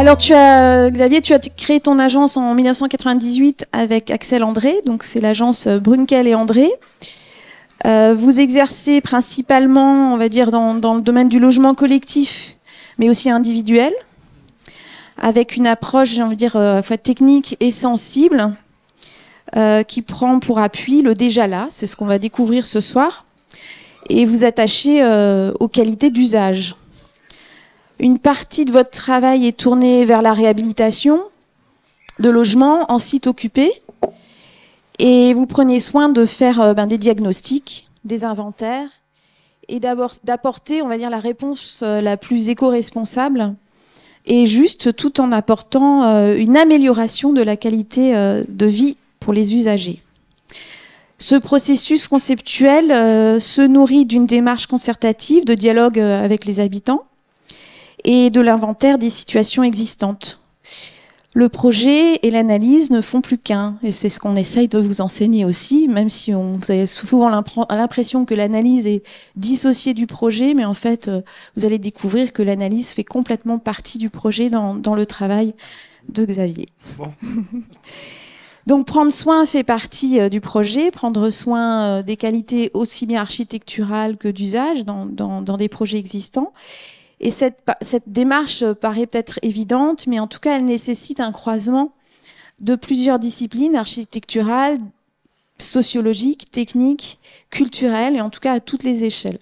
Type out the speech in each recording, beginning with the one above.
Alors tu as Xavier, tu as créé ton agence en 1998 avec Axel André, donc c'est l'agence euh, Brunkel et André. Euh, vous exercez principalement, on va dire, dans, le domaine du logement collectif, mais aussi individuel, avec une approche, j'ai envie de dire, euh, à la fois technique et sensible, qui prend pour appui le déjà là, c'est ce qu'on va découvrir ce soir, et vous attachez aux qualités d'usage une partie de votre travail est tournée vers la réhabilitation de logements en site occupé. Et vous prenez soin de faire euh, ben, des diagnostics, des inventaires et d'apporter, on va dire, la réponse euh, la plus éco-responsable et juste tout en apportant euh, une amélioration de la qualité de vie pour les usagers. Ce processus conceptuel se nourrit d'une démarche concertative de dialogue avec les habitants et de l'inventaire des situations existantes. Le projet et l'analyse ne font plus qu'un, et c'est ce qu'on essaye de vous enseigner aussi, même si on, vous avez souvent l'impression que l'analyse est dissociée du projet, mais en fait, euh, vous allez découvrir que l'analyse fait complètement partie du projet dans, le travail de Xavier. Donc prendre soin c'est partie euh, du projet, prendre soin euh, des qualités aussi bien architecturales que d'usage dans, dans, des projets existants. Et cette, cette démarche euh, paraît peut-être évidente, mais en tout cas, elle nécessite un croisement de plusieurs disciplines architecturales, sociologiques, techniques, culturelles, et en tout cas à toutes les échelles.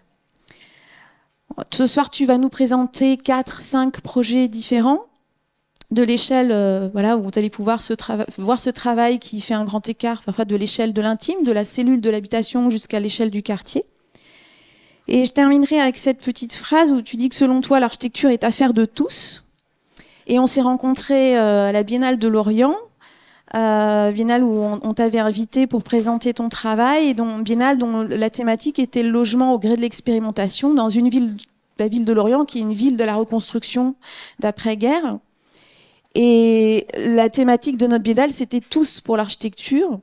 Ce soir, tu vas nous présenter quatre, cinq projets différents de l'échelle, euh, voilà, où vous allez pouvoir voir ce travail qui fait un grand écart, parfois de l'échelle de l'intime, de la cellule de l'habitation jusqu'à l'échelle du quartier. Et je terminerai avec cette petite phrase où tu dis que selon toi, l'architecture est affaire de tous. Et on s'est rencontrés euh, à la Biennale de Lorient, euh, biennale où on, t'avait invité pour présenter ton travail, et dont, biennale dont la thématique était le logement au gré de l'expérimentation dans une ville, la ville de Lorient, qui est une ville de la reconstruction d'après-guerre. Et la thématique de notre biennale, c'était tous pour l'architecture.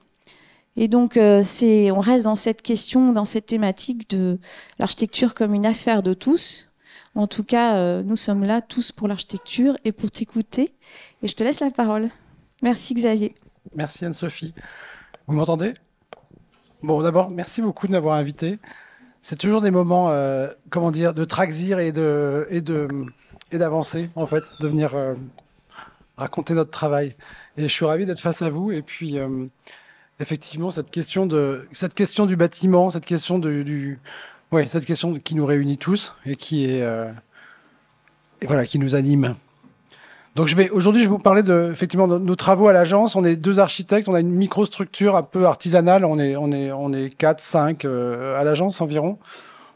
Et donc, euh, c'est, on reste dans cette question, dans cette thématique de l'architecture comme une affaire de tous. En tout cas, euh, nous sommes là tous pour l'architecture et pour t'écouter. Et je te laisse la parole. Merci Xavier. Merci Anne-Sophie. Vous m'entendez Bon, d'abord, merci beaucoup de m'avoir invité. C'est toujours des moments, euh, comment dire, de traxir et de et de et d'avancer en fait, de venir raconter notre travail. Et je suis ravi d'être face à vous. Et puis effectivement cette question de cette question du bâtiment, cette question de, du ouais, cette question qui nous réunit tous et qui est euh, et voilà qui nous anime. Donc je vais aujourd'hui je vais vous parler de effectivement de nos travaux à l'agence. On est deux architectes, on a une microstructure un peu artisanale. On est on est on est quatre cinq euh, à l'agence environ.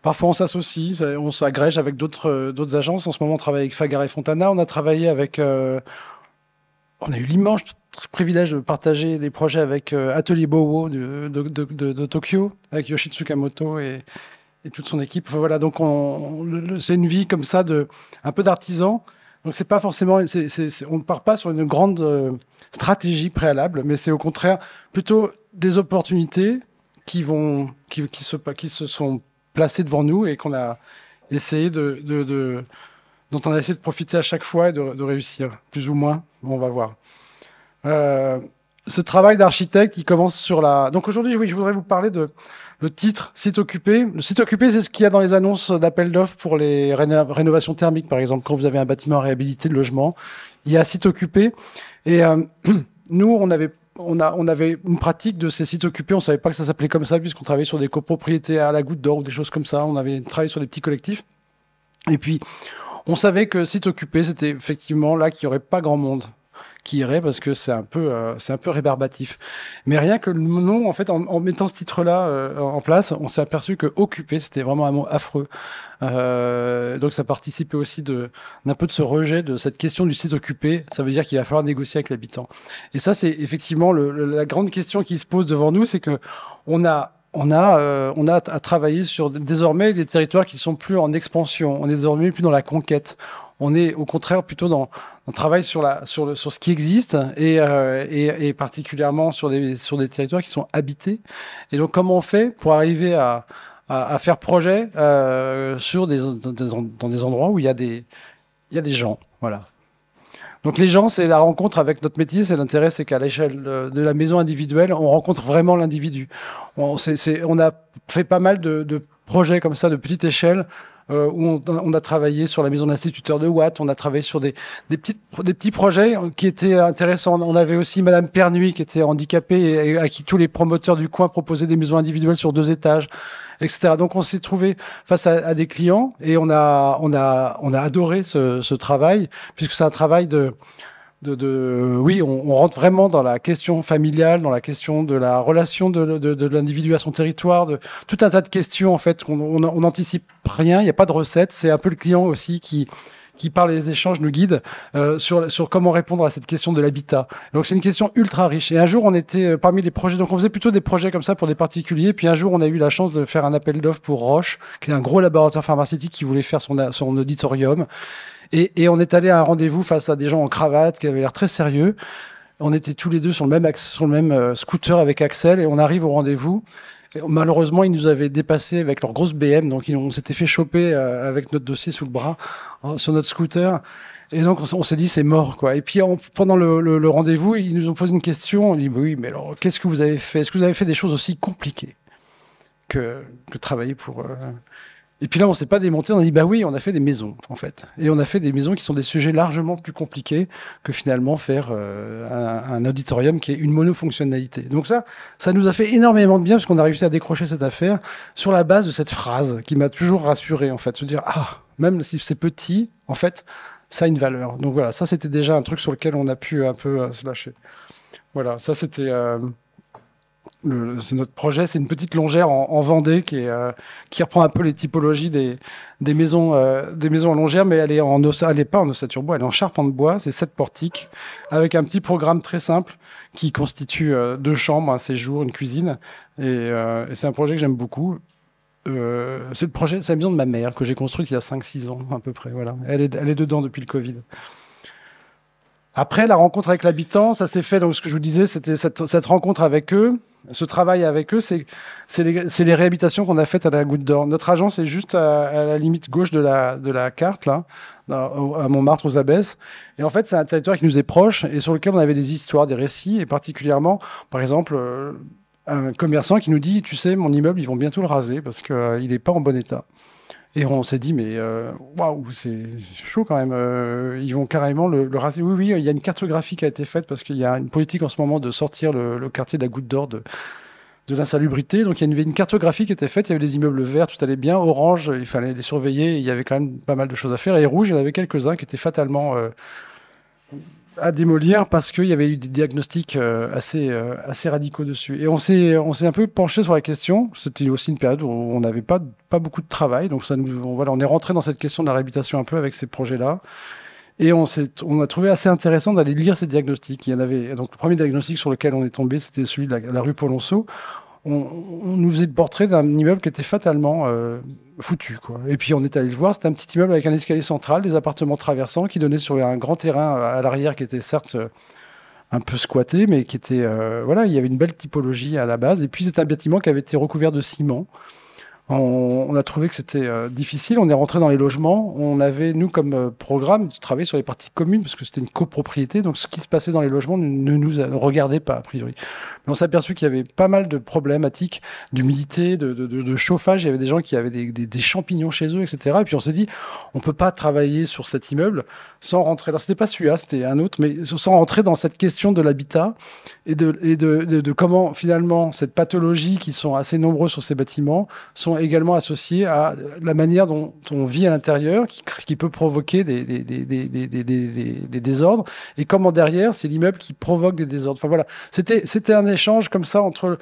Parfois on s'associe, on s'agrège avec d'autres euh, d'autres agences. En ce moment on travaille avec Fagar et Fontana. On a travaillé avec on a eu l'immense privilège de partager des projets avec euh, Atelier Bowo de, Tokyo, avec Yoshi Kamoto et, toute son équipe. voilà, donc c'est une vie comme ça, de, un peu d'artisan. Donc c'est pas forcément, on ne part pas sur une grande euh, stratégie préalable, mais c'est au contraire plutôt des opportunités qui vont, qui, qui se, sont placées devant nous et qu'on a essayé de, de, dont on a essayé de profiter à chaque fois et de réussir, plus ou moins. On va voir. Euh, ce travail d'architecte, il commence sur la. Donc aujourd'hui, oui, je voudrais vous parler de le titre site occupé. Le site occupé, c'est ce qu'il y a dans les annonces d'appel d'offres pour les rénovations thermiques, par exemple, quand vous avez un bâtiment à réhabiliter de logement, il y a site occupé. Et euh, nous, on avait on, a, on, avait une pratique de ces sites occupés. On savait pas que ça s'appelait comme ça, puisqu'on travaillait sur des copropriétés à la goutte d'or ou des choses comme ça. On avait travaillé sur des petits collectifs. Et puis, on savait que site occupé, c'était effectivement là qu'il n'y aurait pas grand monde qui irait parce que c'est un peu, euh, c'est un peu rébarbatif. Mais rien que le nom, en fait, en, mettant ce titre-là euh, en place, on s'est aperçu que occupé, c'était vraiment un mot affreux. Euh, donc ça participait aussi d'un peu de ce rejet de cette question du site occupé. Ça veut dire qu'il va falloir négocier avec l'habitant. Et ça, c'est effectivement la grande question qui se pose devant nous, c'est que on a on a, on a à travailler sur désormais des territoires qui sont plus en expansion. On est désormais plus dans la conquête on est au contraire plutôt dans, un travail sur, la, sur, ce qui existe et, euh, particulièrement sur des, territoires qui sont habités. Et donc, comment on fait pour arriver à, faire projet euh, sur des, dans, des, endroits où il y a des, gens Voilà. Donc les gens, c'est la rencontre avec notre métier. C'est l'intérêt, c'est qu'à l'échelle de la maison individuelle, on rencontre vraiment l'individu. On, on, a fait pas mal de projets comme ça de petite échelle euh, on, a travaillé sur la maison d'instituteur de Watt, on a travaillé sur des, petites, des petits projets qui étaient intéressants. On avait aussi Madame Pernuy qui était handicapée et, à qui tous les promoteurs du coin proposaient des maisons individuelles sur deux étages, etc. Donc on s'est trouvé face à, des clients et on a, on a, on a adoré ce, ce travail puisque c'est un travail de oui, on, rentre vraiment dans la question familiale, dans la question de la relation de, l'individu à son territoire, de tout un tas de questions en fait on n'anticipe rien. Il n'y a pas de recette. C'est un peu le client aussi qui qui par les échanges nous guide euh, sur, comment répondre à cette question de l'habitat. Donc c'est une question ultra riche. Et un jour on était euh, parmi les projets, donc on faisait plutôt des projets comme ça pour des particuliers. Puis un jour on a eu la chance de faire un appel d'offres pour Roche, qui est un gros laboratoire pharmaceutique qui voulait faire son auditorium. Et, on est allé à un rendez-vous face à des gens en cravate qui avaient l'air très sérieux. On était tous les deux sur le même, le même euh, scooter avec Axel et on arrive au rendez-vous. Malheureusement, ils nous avaient dépassés avec leur grosse BM, donc on s'était fait choper euh, avec notre dossier sous le bras hein, sur notre scooter. Et donc on s'est dit c'est mort quoi. Et puis pendant le, rendez-vous, ils nous ont posé une question. On dit oui, mais alors qu'est-ce que vous avez fait Est-ce que vous avez fait des choses aussi compliquées que, travailler pour euh, et puis là, on s'est pas démonté, on a dit, bah oui, on a fait des maisons, en fait. Et on a fait des maisons qui sont des sujets largement plus compliqués que finalement faire euh, un, auditorium qui est une monofonctionnalité. Donc ça, ça nous a fait énormément de bien parce qu'on a réussi à décrocher cette affaire sur la base de cette phrase qui m'a toujours rassuré, en fait. Se dire, ah, même si c'est petit, en fait, ça a une valeur. Donc voilà, ça, c'était déjà un truc sur lequel on a pu un peu euh, se lâcher. Voilà, ça, c'était... Euh, c'est notre projet, c'est une petite longère en, Vendée qui, euh, qui, reprend un peu les typologies des, maisons, euh, des maisons en longère, mais elle est, pas en ossature bois, elle est en charpente bois, c'est sept portiques, avec un petit programme très simple qui constitue euh, deux chambres, un séjour, une cuisine, et, c'est un projet que j'aime beaucoup. c'est le projet, c'est la maison de ma mère que j'ai construite il y a 5-6 ans à peu près. Voilà. Elle, est, elle est dedans depuis le Covid. Après, la rencontre avec l'habitant, ça s'est fait, donc ce que je vous disais, c'était cette rencontre avec eux ce travail avec eux, c'est les, réhabilitations qu'on a faites à la Goutte d'Or. Notre agence est juste à, la limite gauche de la, carte, là, à Montmartre, aux Abbesses. Et en fait, c'est un territoire qui nous est proche et sur lequel on avait des histoires, des récits, et particulièrement, par exemple, euh, un commerçant qui nous dit, tu sais, mon immeuble, ils vont bientôt le raser parce qu'il euh, n'est pas en bon état. Et on s'est dit, mais euh, waouh, c'est chaud quand même. Euh, ils vont carrément le, Oui, oui, il y a une cartographie qui a été faite parce qu'il y a une politique en ce moment de sortir le, quartier de la Goutte d'Or de, de l'insalubrité. Donc il y avait une cartographie qui était faite. Il y avait des immeubles verts, tout allait bien. Orange, il fallait les surveiller. Il y avait quand même pas mal de choses à faire. Et rouge, il y en avait quelques-uns qui étaient fatalement. Euh, à démolir parce qu'il y avait eu des diagnostics euh, assez, euh, assez radicaux dessus. Et on s'est, un peu penché sur la question. C'était aussi une période où on n'avait pas, pas beaucoup de travail. Donc, ça nous, on, voilà, on est rentré dans cette question de la réhabilitation un peu avec ces projets-là. Et on, on a trouvé assez intéressant d'aller lire ces diagnostics. Il y en avait, donc, le premier diagnostic sur lequel on est tombé, c'était celui de la rue Polonceau on, nous faisait le portrait d'un immeuble qui était fatalement euh, foutu. Et puis on est allé le voir, c'était un petit immeuble avec un escalier central, des appartements traversants qui donnaient sur un grand terrain euh, à l'arrière qui était certes euh, un peu squatté, mais qui était... voilà, il y avait une belle typologie à la base. Et puis c'est un bâtiment qui avait été recouvert de ciment. On, a trouvé que c'était euh, difficile. On est rentré dans les logements. On avait, nous, comme euh, programme, de travailler sur les parties communes parce que c'était une copropriété. Donc, ce qui se passait dans les logements ne, nous regardait pas, a priori. Mais on s'est aperçu qu'il y avait pas mal de problématiques d'humidité, de, chauffage. Il y avait des gens qui avaient des, des champignons chez eux, etc. Et puis, on s'est dit, on peut pas travailler sur cet immeuble sans rentrer. Alors, c'était pas celui-là, c'était un autre, mais sans rentrer dans cette question de l'habitat et, de, de, comment, finalement, cette pathologie qui sont assez nombreuses sur ces bâtiments sont également associées à la manière dont on vit à l'intérieur, qui, peut provoquer des, des, des, désordres, et comment derrière, c'est l'immeuble qui provoque des désordres. Enfin, voilà. C'était un échange comme ça entre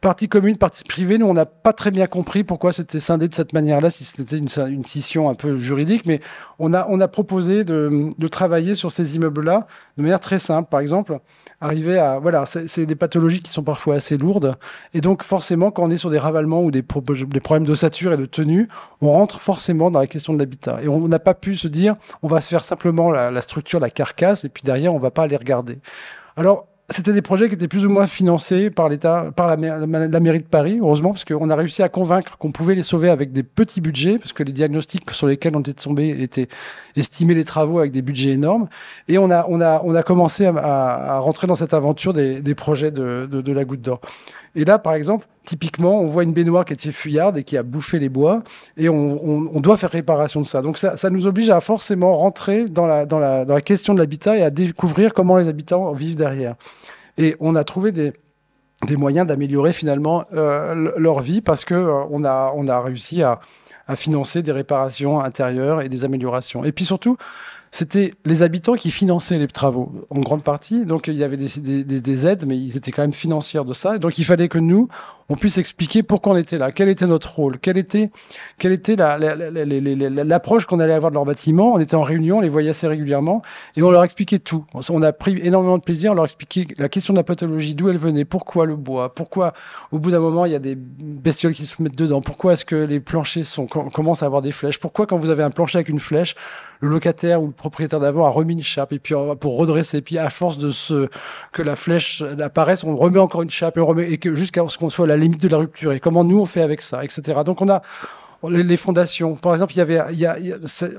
partie commune, partie privée, nous, on n'a pas très bien compris pourquoi c'était scindé de cette manière-là, si c'était une, scission un peu juridique, mais on a, on a proposé de, travailler sur ces immeubles-là de manière très simple. Par exemple, arriver à... Voilà, c'est des pathologies qui sont parfois assez lourdes, et donc forcément, quand on est sur des ravalements ou des, des problèmes d'ossature et de tenue, on rentre forcément dans la question de l'habitat. Et on n'a pas pu se dire, on va se faire simplement la, la structure, la carcasse, et puis derrière, on ne va pas aller regarder. Alors, c'était des projets qui étaient plus ou moins financés par l'État, par la, mairie de Paris, heureusement, parce qu'on a réussi à convaincre qu'on pouvait les sauver avec des petits budgets, parce que les diagnostics sur lesquels on était tombés étaient estimés les travaux avec des budgets énormes. Et on a, on a, on a commencé à, rentrer dans cette aventure des, projets de, de, de la goutte d'or. Et là, par exemple, typiquement, on voit une baignoire qui était fuyarde et qui a bouffé les bois, et on, doit faire réparation de ça. Donc ça, nous oblige à forcément rentrer dans la, dans dans la question de l'habitat et à découvrir comment les habitants vivent derrière. Et on a trouvé des, moyens d'améliorer finalement euh, leur vie parce que euh, on, a, on a réussi à, financer des réparations intérieures et des améliorations. Et puis surtout, c'était les habitants qui finançaient les travaux en grande partie. Donc il y avait des, des, aides, mais ils étaient quand même financiers de ça. donc il fallait que nous, on puisse expliquer pourquoi on était là, quel était notre rôle, quelle était, quelle était l'approche qu'on allait avoir de leur bâtiment. On était en réunion, on les voyait assez régulièrement, et on leur expliquait tout. On a pris énormément de plaisir, à leur expliquer la question de la pathologie, d'où elle venait, pourquoi le bois, pourquoi au bout d'un moment il y a des bestioles qui se mettent dedans, pourquoi est-ce que les planchers sont, commencent à avoir des flèches, pourquoi quand vous avez un plancher avec une flèche, le locataire ou le propriétaire d'avant a remis une chape, et puis euh, pour redresser, et puis à force de ce, que la flèche apparaisse, on remet encore une chape, et, jusqu'à ce qu'on soit limite de la rupture et comment nous on fait avec ça, etc. Donc on a les fondations. Par exemple, il y avait,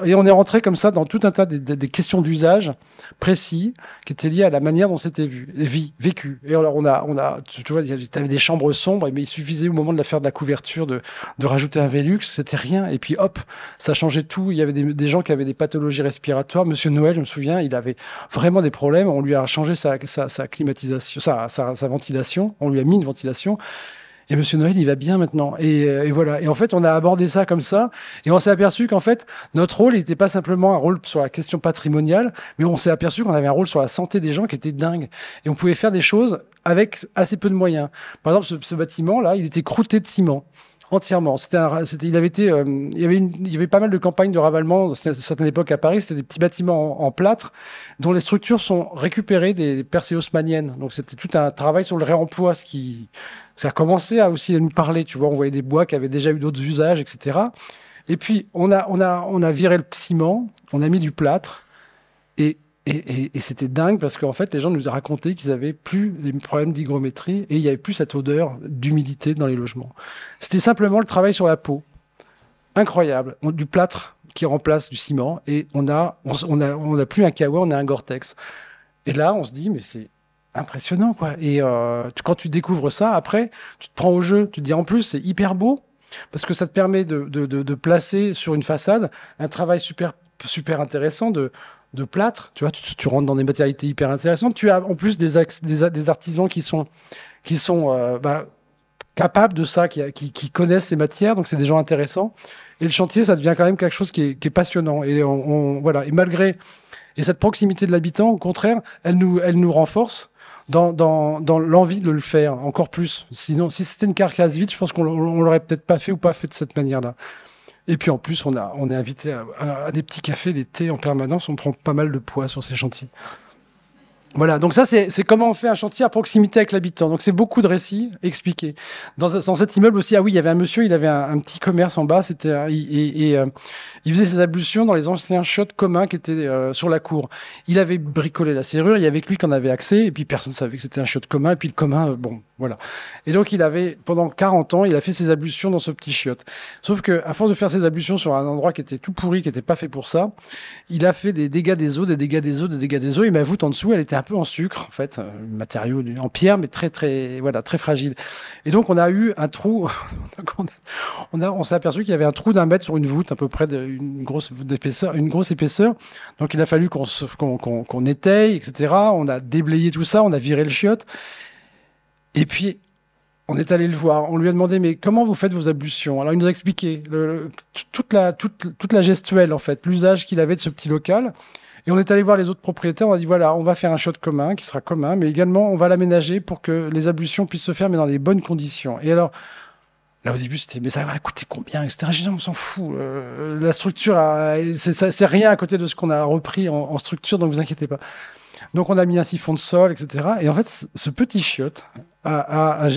et on est rentré comme ça dans tout un tas des, questions d'usage précis qui étaient liées à la manière dont c'était vu, vécu. Et alors, on a, on a, tu, vois, il y avait des chambres sombres, mais il suffisait au moment de la faire de la couverture de, de rajouter un Velux, c'était rien. Et puis, hop, ça changeait tout. Il y avait des, gens qui avaient des pathologies respiratoires. Monsieur Noël, je me souviens, il avait vraiment des problèmes. On lui a changé sa, sa, sa climatisation, sa, sa ventilation. On lui a mis une ventilation et Monsieur Noël, il va bien maintenant. Euh, et, voilà. Et en fait, on a abordé ça comme ça, et on s'est aperçu qu'en fait, notre rôle n'était pas simplement un rôle sur la question patrimoniale, mais on s'est aperçu qu'on avait un rôle sur la santé des gens qui était dingue. Et on pouvait faire des choses avec assez peu de moyens. Par exemple, ce, bâtiment-là, il était croûté de ciment entièrement. C'était, un, c'était il avait été, euh, il y avait il y avait pas mal de campagnes de ravalement à certaines époques à Paris. C'était des petits bâtiments en, plâtre dont les structures sont récupérées des percées haussmanniennes. Donc c'était tout un travail sur le réemploi, ce qui ça a commencé à aussi à nous parler, tu vois, on voyait des bois qui avaient déjà eu d'autres usages, etc. Et puis, on a, viré le ciment, on a mis du plâtre, et, c'était dingue parce qu'en fait, les gens nous ont raconté qu'ils avaient plus les problèmes d'hygrométrie et il n'y avait plus cette odeur d'humidité dans les logements. C'était simplement le travail sur la peau. Incroyable. du plâtre qui remplace du ciment, et on n'a plus un kawa, on a un Gore-Tex. Et là, on se dit, mais c'est impressionnant, quoi. Et euh, quand tu découvres ça, après, tu te prends au jeu, tu te dis en plus, c'est hyper beau, parce que ça te permet de, placer sur une façade un travail super, super intéressant de, plâtre, tu vois, tu, rentres dans des matérialités hyper intéressantes, tu as en plus des, des, artisans qui sont, qui sont euh, bah, capables de ça, qui, connaissent ces matières, donc c'est des gens intéressants. Et le chantier, ça devient quand même quelque chose qui est, passionnant. Et voilà. Et malgré et cette proximité de l'habitant, au contraire, elle nous, elle nous renforce dans, l'envie de le faire encore plus. Sinon, si c'était une carcasse vide, je pense qu'on l'aurait peut-être pas fait ou pas fait de cette manière-là. Et puis en plus, on, on est invité à, à, des petits cafés, des thés en permanence. On prend pas mal de poids sur ces chantiers. Voilà, donc ça c'est comment on fait un chantier à proximité avec l'habitant. Donc c'est beaucoup de récits expliqués. Dans, cet immeuble aussi, ah oui, il y avait un monsieur, il avait un, petit commerce en bas, et, euh, il faisait ses ablutions dans les anciens chiottes communs qui étaient euh, sur la cour. Il avait bricolé la serrure, il y avait que lui en avait accès, et puis personne ne savait que c'était un chiotte commun, et puis le commun, euh, bon, voilà. Et donc, il avait, pendant 40 ans, il a fait ses ablutions dans ce petit chiotte. Sauf que, à force de faire ses ablutions sur un endroit qui était tout pourri, qui n'était pas fait pour ça, il a fait des dégâts des eaux, des dégâts des eaux, des dégâts des eaux. Et ma voûte en dessous, elle était un peu en sucre, en fait, euh, matériau en pierre, mais très, très, voilà, très fragile. Et donc, on a eu un trou. on a, on s'est aperçu qu'il y avait un trou d'un mètre sur une voûte, à peu près d'une grosse épaisseur, une grosse épaisseur. Donc, il a fallu qu'on étaye, etc. On a déblayé tout ça, on a viré le chiotte. Et puis, on est allé le voir, on lui a demandé mais comment vous faites vos ablutions Alors il nous a expliqué le, toute, la, toute, toute, la gestuelle en fait, l'usage qu'il avait de ce petit local. Et on est allé voir les autres propriétaires, on a dit voilà, on va faire un shot commun qui sera commun, mais également on va l'aménager pour que les ablutions puissent se faire mais dans des bonnes conditions. Et alors Là, au début, c'était, mais ça va coûter combien, etc. on s'en fout. Euh, la structure, c'est rien à côté de ce qu'on a repris en, en, structure, donc vous inquiétez pas. Donc on a mis un siphon de sol, etc. Et en fait, ce petit chiotte a,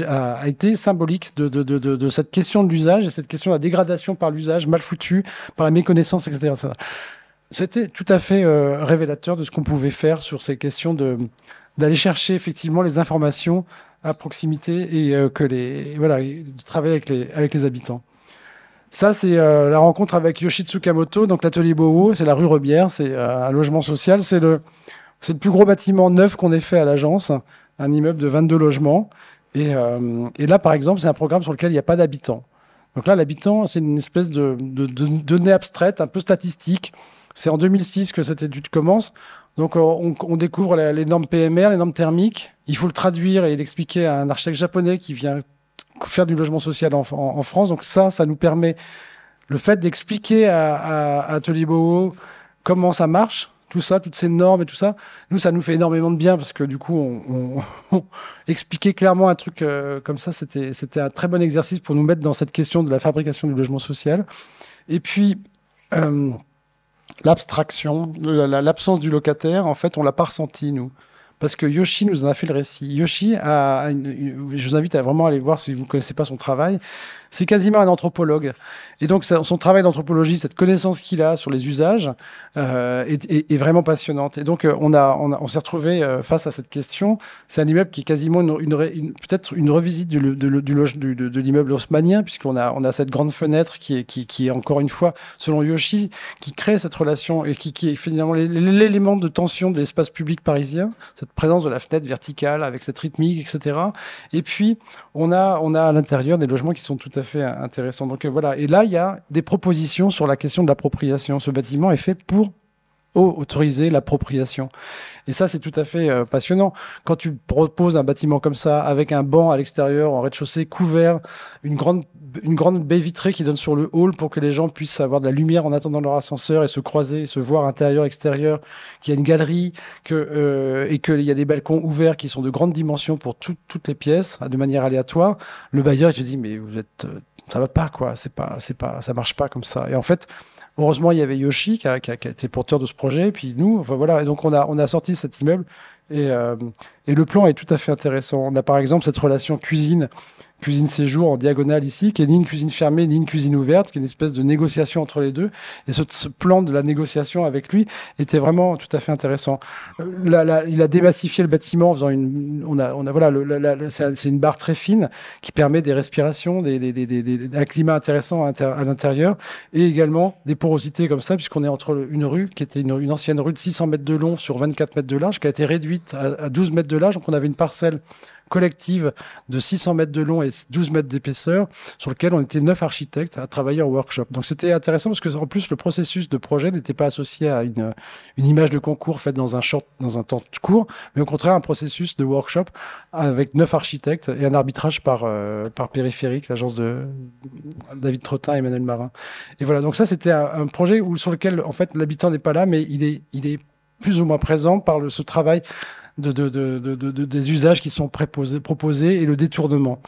été symbolique de, cette question de l'usage et cette question de la dégradation par l'usage mal foutu, par la méconnaissance, etc. C'était tout à fait euh, révélateur de ce qu'on pouvait faire sur ces questions de d'aller chercher effectivement les informations à proximité et euh, que les voilà de travailler avec les avec les habitants. Ça, c'est euh, la rencontre avec Yoshitsu donc l'atelier Boho, c'est la rue Rebière, c'est un logement social, c'est le c'est le plus gros bâtiment neuf qu'on ait fait à l'agence, un immeuble de 22 logements. Euh, et, là, par exemple, c'est un programme sur lequel il n'y a pas d'habitants. Donc là, l'habitant, c'est une espèce de, de, de, données abstraites, un peu statistique. C'est en 2006 que cette étude commence. Donc euh, on, découvre les, normes PMR, les normes thermiques. Il faut le traduire et l'expliquer à un architecte japonais qui vient faire du logement social en, France. Donc ça, ça nous permet le fait d'expliquer à, à, comment ça marche, tout ça, toutes ces normes et tout ça, nous, ça nous fait énormément de bien parce que du coup, on, on, expliquer clairement un truc euh, comme ça, c'était, c'était un très bon exercice pour nous mettre dans cette question de la fabrication du logement social. Et puis, euh, l'abstraction, l'absence du locataire, en fait, on l'a pas ressenti, nous parce que Yoshi nous en a fait le récit. Yoshi a je vous invite à vraiment aller voir si vous ne connaissez pas son travail. C'est quasiment un anthropologue. Et donc, son travail d'anthropologie, cette connaissance qu'il a sur les usages, euh, est, vraiment passionnante. Et donc, euh, on, a, on, s'est retrouvé euh, face à cette question. C'est un immeuble qui est quasiment une, peut-être une revisite du, de, de, l'immeuble haussmannien, puisqu'on a, on a cette grande fenêtre qui est, qui, est encore une fois, selon Yoshi, qui crée cette relation et qui, qui est finalement l'élément de tension de l'espace public parisien, cette présence de la fenêtre verticale avec cette rythmique, etc. Et puis, on a, on a à l'intérieur des logements qui sont tout à fait intéressants. Donc euh, voilà. Et là, il y a des propositions sur la question de l'appropriation. Ce bâtiment est fait pour autoriser l'appropriation. Et ça, c'est tout à fait euh, passionnant. Quand tu proposes un bâtiment comme ça, avec un banc à l'extérieur, en rez-de-chaussée, couvert, une grande, une grande baie vitrée qui donne sur le hall pour que les gens puissent avoir de la lumière en attendant leur ascenseur et se croiser, se voir intérieur, extérieur, qu'il y a une galerie que, euh, et qu'il y a des balcons ouverts qui sont de grandes dimensions pour toutes les pièces, de manière aléatoire, le bailleur, il te dit, mais vous êtes... Euh, ça va pas quoi, c'est pas, c'est pas, ça marche pas comme ça. Et en fait, Heureusement, il y avait Yoshi qui a, été porteur de ce projet, et puis nous, voilà. Et donc, on a, sorti cet immeuble et, euh, et, le plan est tout à fait intéressant. On a par exemple cette relation cuisine cuisine séjour en diagonale ici, qui est ni une cuisine fermée ni une cuisine ouverte, qui est une espèce de négociation entre les deux. Et ce, plan de la négociation avec lui était vraiment tout à fait intéressant. Euh, il a démassifié le bâtiment en faisant une, on a, on a voilà, c'est une barre très fine qui permet des respirations, des, un climat intéressant à, l'intérieur et également des porosités comme ça, puisqu'on est entre une rue qui était une, ancienne rue de 600 mètres de long sur 24 mètres de large, qui a été réduite à, à 12 mètres de large, donc on avait une parcelle collective de 600 mètres de long et 12 mètres d'épaisseur, sur lequel on était neuf architectes à travailler en workshop. Donc c'était intéressant parce que en plus le processus de projet n'était pas associé à une, une image de concours faite dans un short, dans un temps court, mais au contraire un processus de workshop avec neuf architectes et un arbitrage par euh, par périphérique, l'agence de David Trottin et Emmanuel Marin. Et voilà, donc ça c'était un, projet où sur lequel en fait l'habitant n'est pas là, mais il est il est plus ou moins présent par le, ce travail des usages qui sont proposés et le détournement.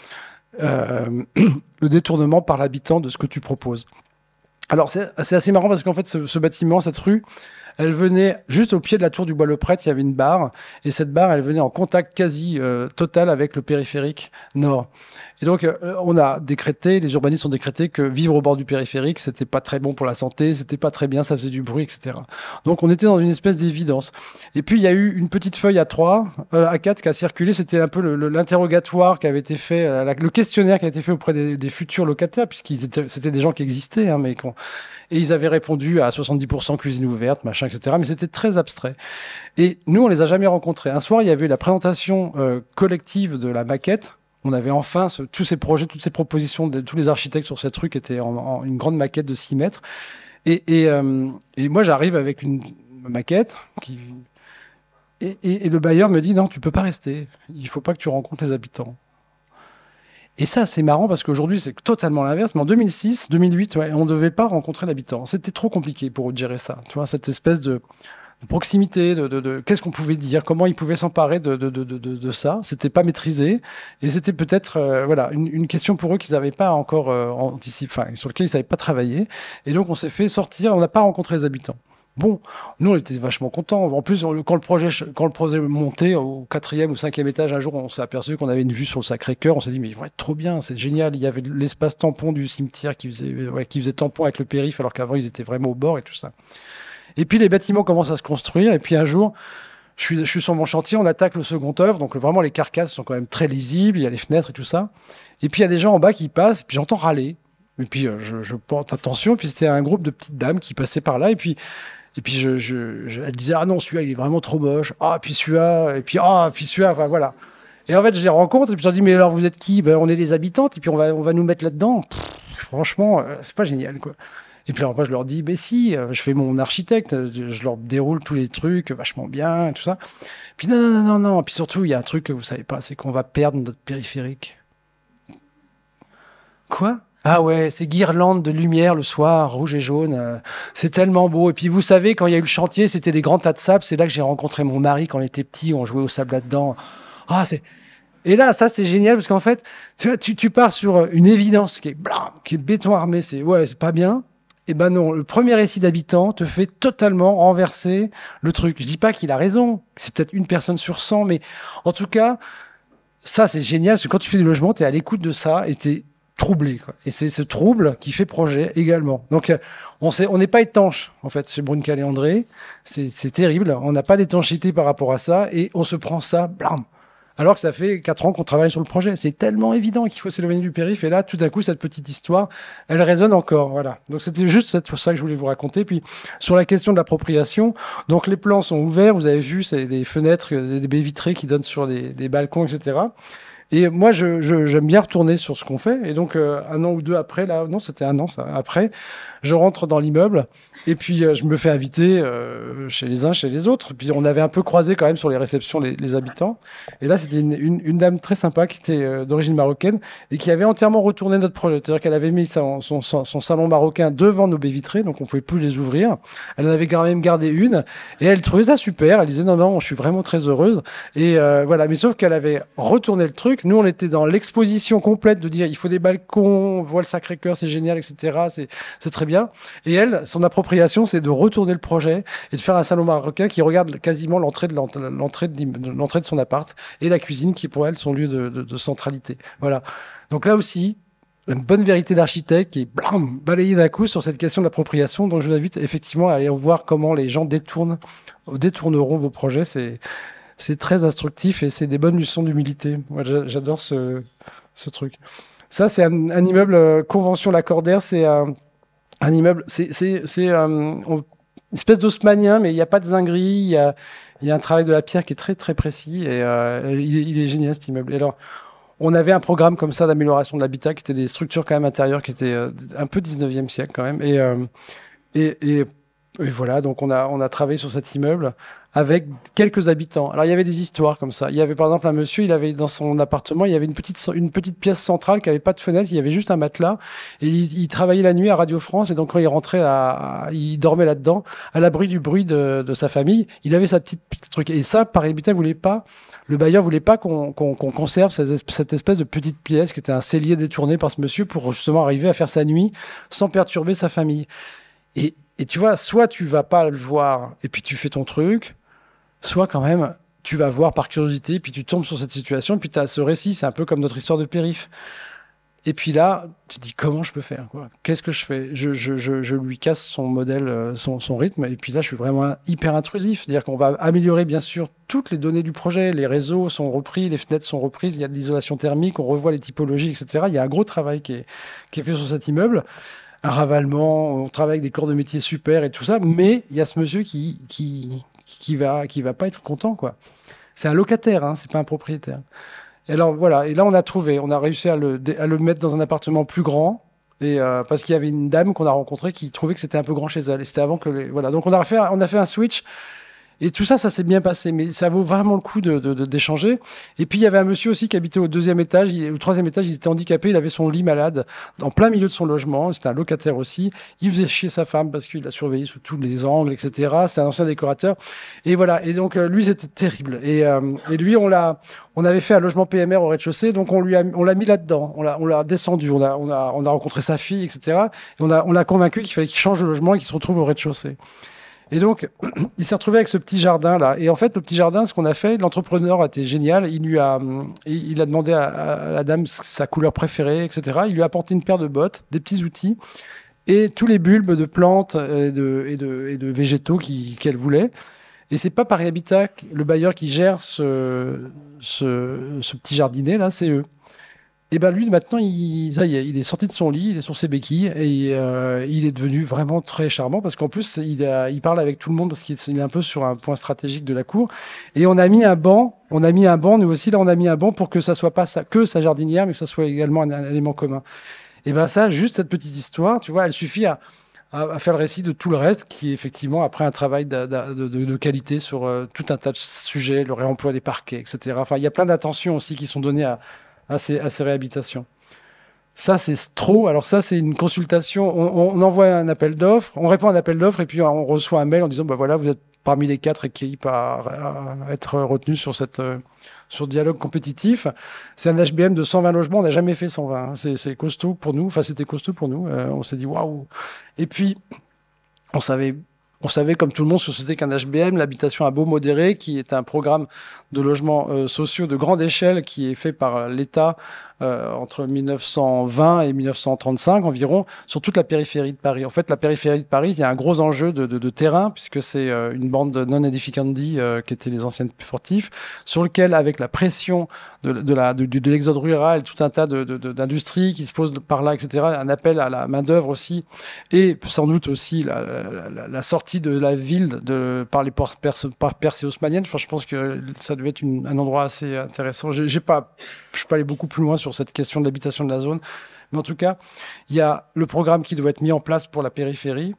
Euh, le détournement par l'habitant de ce que tu proposes. Alors c'est assez marrant parce qu'en fait ce, bâtiment, cette rue, elle venait juste au pied de la tour du Bois-le-Prêtre, il y avait une barre, et cette barre, elle venait en contact quasi euh, total avec le périphérique nord. Et donc, euh, on a décrété, les urbanistes ont décrété que vivre au bord du périphérique, c'était pas très bon pour la santé, c'était pas très bien, ça faisait du bruit, etc. Donc, on était dans une espèce d'évidence. Et puis, il y a eu une petite feuille à 3, euh, à 4 qui a circulé. C'était un peu l'interrogatoire qui avait été fait, euh, le questionnaire qui a été fait auprès des, futurs locataires, puisqu'ils c'était des gens qui existaient, hein, mais et ils avaient répondu à 70% cuisine ouverte, machin, etc. Mais c'était très abstrait. Et nous, on les a jamais rencontrés. Un soir, il y avait la présentation collective de la maquette on avait enfin tous ces projets, toutes ces propositions de tous les architectes sur ces trucs étaient en, une grande maquette de 6 mètres. Euh, et, moi, j'arrive avec une maquette qui. Et, le bailleur me dit non, tu peux pas rester. Il faut pas que tu rencontres les habitants. Et ça, c'est marrant parce qu'aujourd'hui, c'est totalement l'inverse. Mais en 2006, 2008, on ne devait pas rencontrer l'habitant. C'était trop compliqué pour gérer ça. Tu vois, cette espèce de proximité, de, de, de qu'est-ce qu'on pouvait dire, comment ils pouvaient s'emparer de, de, ça. C'était pas maîtrisé et c'était peut-être euh, voilà une, question pour eux qu'ils n'avaient pas encore euh, sur laquelle ils n'avaient pas travaillé. Et donc on s'est fait sortir, on n'a pas rencontré les habitants. Bon, nous on était vachement contents. En plus, quand le projet, quand le projet montait au quatrième ou cinquième étage, un jour, on s'est aperçu qu'on avait une vue sur le Sacré-Cœur. On s'est dit mais ils vont être trop bien, c'est génial. Il y avait l'espace tampon du cimetière qui faisait, qui faisait tampon avec le périph, alors qu'avant ils étaient vraiment au bord et tout ça. Et puis les bâtiments commencent à se construire. Et puis un jour, je suis, sur mon chantier, on attaque le second œuvre. Donc vraiment, les carcasses sont quand même très lisibles. Il y a les fenêtres et tout ça. Et puis il y a des gens en bas qui passent. Et puis j'entends râler. Et puis euh, je, porte attention. Et puis c'était un groupe de petites dames qui passaient par là. Et puis et puis je, je, ah non celui-là il est vraiment trop moche ah puis celui-là et puis ah puis celui-là enfin voilà. Et en fait je les rencontre et puis je leur dis mais alors vous êtes qui ben, on est des habitantes et puis on va on va nous mettre là-dedans. Franchement euh, c'est pas génial quoi. Et puis après, je leur dis, ben si, euh, je fais mon architecte, euh, je leur déroule tous les trucs vachement bien et tout ça. Puis non, non, non, non. non. Puis surtout, il y a un truc que vous savez pas, c'est qu'on va perdre notre périphérique. Quoi ah ouais, c'est guirlandes de lumière le soir, rouge et jaune, euh, c'est tellement beau. Et puis vous savez, quand il y a eu le chantier, c'était des grands tas de sable. C'est là que j'ai rencontré mon mari quand on était petit, on jouait au sable là-dedans. Ah c'est et là, ça c'est génial parce qu'en fait, tu, tu, tu, pars sur une évidence qui est blanc, qui est béton armé, c'est ouais, c'est pas bien. Eh ben non, le premier récit d'habitant te fait totalement renverser le truc. Je dis pas qu'il a raison, c'est peut-être une personne sur 100, mais en tout cas, ça c'est génial, parce que quand tu fais du logement, tu es à l'écoute de ça et tu es troublé. Et c'est ce trouble qui fait projet également. Donc euh, on n'est pas étanche, en fait, chez brune et André. C'est terrible, on n'a pas d'étanchéité par rapport à ça, et on se prend ça, blam, alors que ça fait 4 ans qu'on travaille sur le projet. C'est tellement évident qu'il faut s'éloigner du périph'. Et là, tout d'un coup, cette petite histoire, elle résonne encore. Voilà. Donc, c'était juste pour ça que je voulais vous raconter. Puis, sur la question de l'appropriation, donc les plans sont ouverts. Vous avez vu, c'est des fenêtres, euh, des baies vitrées qui donnent sur des, balcons, etc. Et moi, j'aime bien retourner sur ce qu'on fait. Et donc, euh, un an ou deux après, là, non, c'était un an ça, après, je rentre dans l'immeuble et puis euh, je me fais inviter euh, chez les uns, chez les autres. Puis on avait un peu croisé quand même sur les réceptions les, habitants. Et là, c'était une, dame très sympa qui était euh, d'origine marocaine et qui avait entièrement retourné notre projet. C'est-à-dire qu'elle avait mis son, salon marocain devant nos baies vitrées, donc on pouvait plus les ouvrir. Elle en avait quand même gardé une et elle trouvait ça super. Elle disait non, non, je suis vraiment très heureuse. Et voilà, mais sauf qu'elle avait retourné le truc. Nous, on était dans l'exposition complète de dire il faut des balcons, on le Sacré-Cœur, c'est génial, etc. C'est très bien. Et elle, son appropriation, c'est de retourner le projet et de faire un salon marocain qui regarde quasiment l'entrée de son appart et la cuisine qui, pour elle, sont lieu de, centralité. Voilà. Donc là aussi, une bonne vérité d'architecte qui est blam, balayée d'un coup sur cette question de l'appropriation. Donc je vous invite effectivement à aller voir comment les gens détournent, détourneront vos projets. C'est, c'est très instructif et c'est des bonnes leçons d'humilité. j'adore ce, truc. Ça, c'est un, immeuble euh, Convention Lacordaire. C'est un, un immeuble, c'est euh, une espèce d'osmanien, mais il n'y a pas de zinguerie, il y a, un travail de la pierre qui est très très précis et euh, il, est, génial cet immeuble. Et alors, on avait un programme comme ça d'amélioration de l'habitat qui était des structures quand même intérieures qui étaient euh, un peu 19e siècle quand même. Et, et et voilà, donc on a, on a travaillé sur cet immeuble avec quelques habitants. Alors il y avait des histoires comme ça. Il y avait par exemple un monsieur, il avait dans son appartement, il y avait une petite, une petite pièce centrale qui n'avait pas de fenêtre, il y avait juste un matelas. Et il, travaillait la nuit à Radio France et donc quand il rentrait, à, il dormait là-dedans, à l'abri du bruit de, sa famille. Il avait sa petite, truc. Et ça, Paris ne voulait pas, le bailleur voulait pas qu'on conserve cette espèce de petite pièce qui était un cellier détourné par ce monsieur pour justement arriver à faire sa nuit sans perturber sa famille. Et et tu vois, soit tu vas pas le voir et puis tu fais ton truc, soit quand même tu vas voir par curiosité, puis tu tombes sur cette situation, puis tu as ce récit, c'est un peu comme notre histoire de périph'. Et puis là, tu te dis comment je peux faire Qu'est-ce que je fais je, lui casse son modèle, euh, son, rythme. Et puis là, je suis vraiment hyper intrusif. C'est-à-dire qu'on va améliorer, bien sûr, toutes les données du projet. Les réseaux sont repris, les fenêtres sont reprises, il y a de l'isolation thermique, on revoit les typologies, etc. Il y a un gros travail qui est, qui est fait sur cet immeuble un ravalement, on travaille avec des corps de métier super et tout ça, mais il y a ce monsieur qui, qui, qui, va, qui va pas être content, quoi. C'est un locataire, hein, c'est pas un propriétaire. Et alors voilà, et là on a trouvé, on a réussi à le, mettre dans un appartement plus grand, et euh, parce qu'il y avait une dame qu'on a rencontrée qui trouvait que c'était un peu grand chez elle. c'était avant que voilà. Donc on a on a fait un switch et tout ça, ça s'est bien passé, mais ça vaut vraiment le coup d'échanger. De, de, et puis, il y avait un monsieur aussi qui habitait au deuxième étage, au troisième étage, il était handicapé, il avait son lit malade, en plein milieu de son logement, c'était un locataire aussi. Il faisait chier sa femme parce qu'il la surveillait sous tous les angles, etc. c'est un ancien décorateur. Et voilà, et donc, euh, lui, c'était terrible. Euh, et, lui, on l'a on avait fait un logement PMR au rez-de-chaussée, donc on lui on l'a mis là-dedans, on l'a, descendu, on a, on a, rencontré sa fille, etc. Et on a, on l'a convaincu qu'il fallait qu'il change de logement et qu'il se retrouve au rez-de-chaussée. Et donc, il s'est retrouvé avec ce petit jardin-là. Et en fait, le petit jardin, ce qu'on a fait, l'entrepreneur a été génial. Il, lui a, euh, il a demandé à, la dame sa couleur préférée, etc. Il lui a apporté une paire de bottes, des petits outils et tous les bulbes de plantes euh, et de, végétaux qu'elle voulait. Et c'est pas Paris Habitat, le bailleur qui gère ce, ce petit jardinet là, c'est eux. Et eh ben lui, maintenant, il, est, il est sorti de son lit, il est sur ses béquilles et euh, il est devenu vraiment très charmant parce qu'en plus, il, il parle avec tout le monde parce qu'il est un peu sur un point stratégique de la cour. Et on a mis un banc, on a mis un banc, nous aussi, là, on a mis un banc pour que ça soit pas que sa jardinière, mais que ça soit également un, élément commun. Et eh ben ça, juste cette petite histoire, tu vois, elle suffit à faire le récit de tout le reste, qui est effectivement après un travail de, qualité sur euh, tout un tas de sujets, le réemploi des parquets, etc. Enfin, il y a plein d'attentions aussi qui sont données à, à ces, réhabilitations. Ça, c'est trop. Alors ça, c'est une consultation. On, envoie un appel d'offres, on répond à un appel d'offres et puis euh, on reçoit un mail en disant, bah voilà, vous êtes parmi les quatre équipes à, être retenus sur cette euh, sur dialogue compétitif. C'est un HBM de 120 logements. On n'a jamais fait 120. Hein. C'est costaud pour nous. Enfin, c'était costaud pour nous. Euh, on s'est dit waouh. Et puis, on savait on savait, comme tout le monde, que c'était qu'un HBM, l'habitation à beau modéré, qui est un programme de logements euh, sociaux de grande échelle qui est fait par euh, l'État euh, entre 1920 et 1935 environ, sur toute la périphérie de Paris. En fait, la périphérie de Paris, il y a un gros enjeu de, terrain, puisque c'est une bande non edificandi qui étaient les anciennes fortifs, sur lequel, avec la pression de, l'exode rural, tout un tas d'industries qui se posent par là, etc. Un appel à la main-d'œuvre aussi, et sans doute aussi la, sortie de la ville de, par les portes perses et haussmaniennes, Enfin, je pense que ça devait être un endroit assez intéressant. je ne je pas aller beaucoup plus loin sur cette question de l'habitation de la zone. Mais en tout cas, il y a le programme qui doit être mis en place pour la périphérie.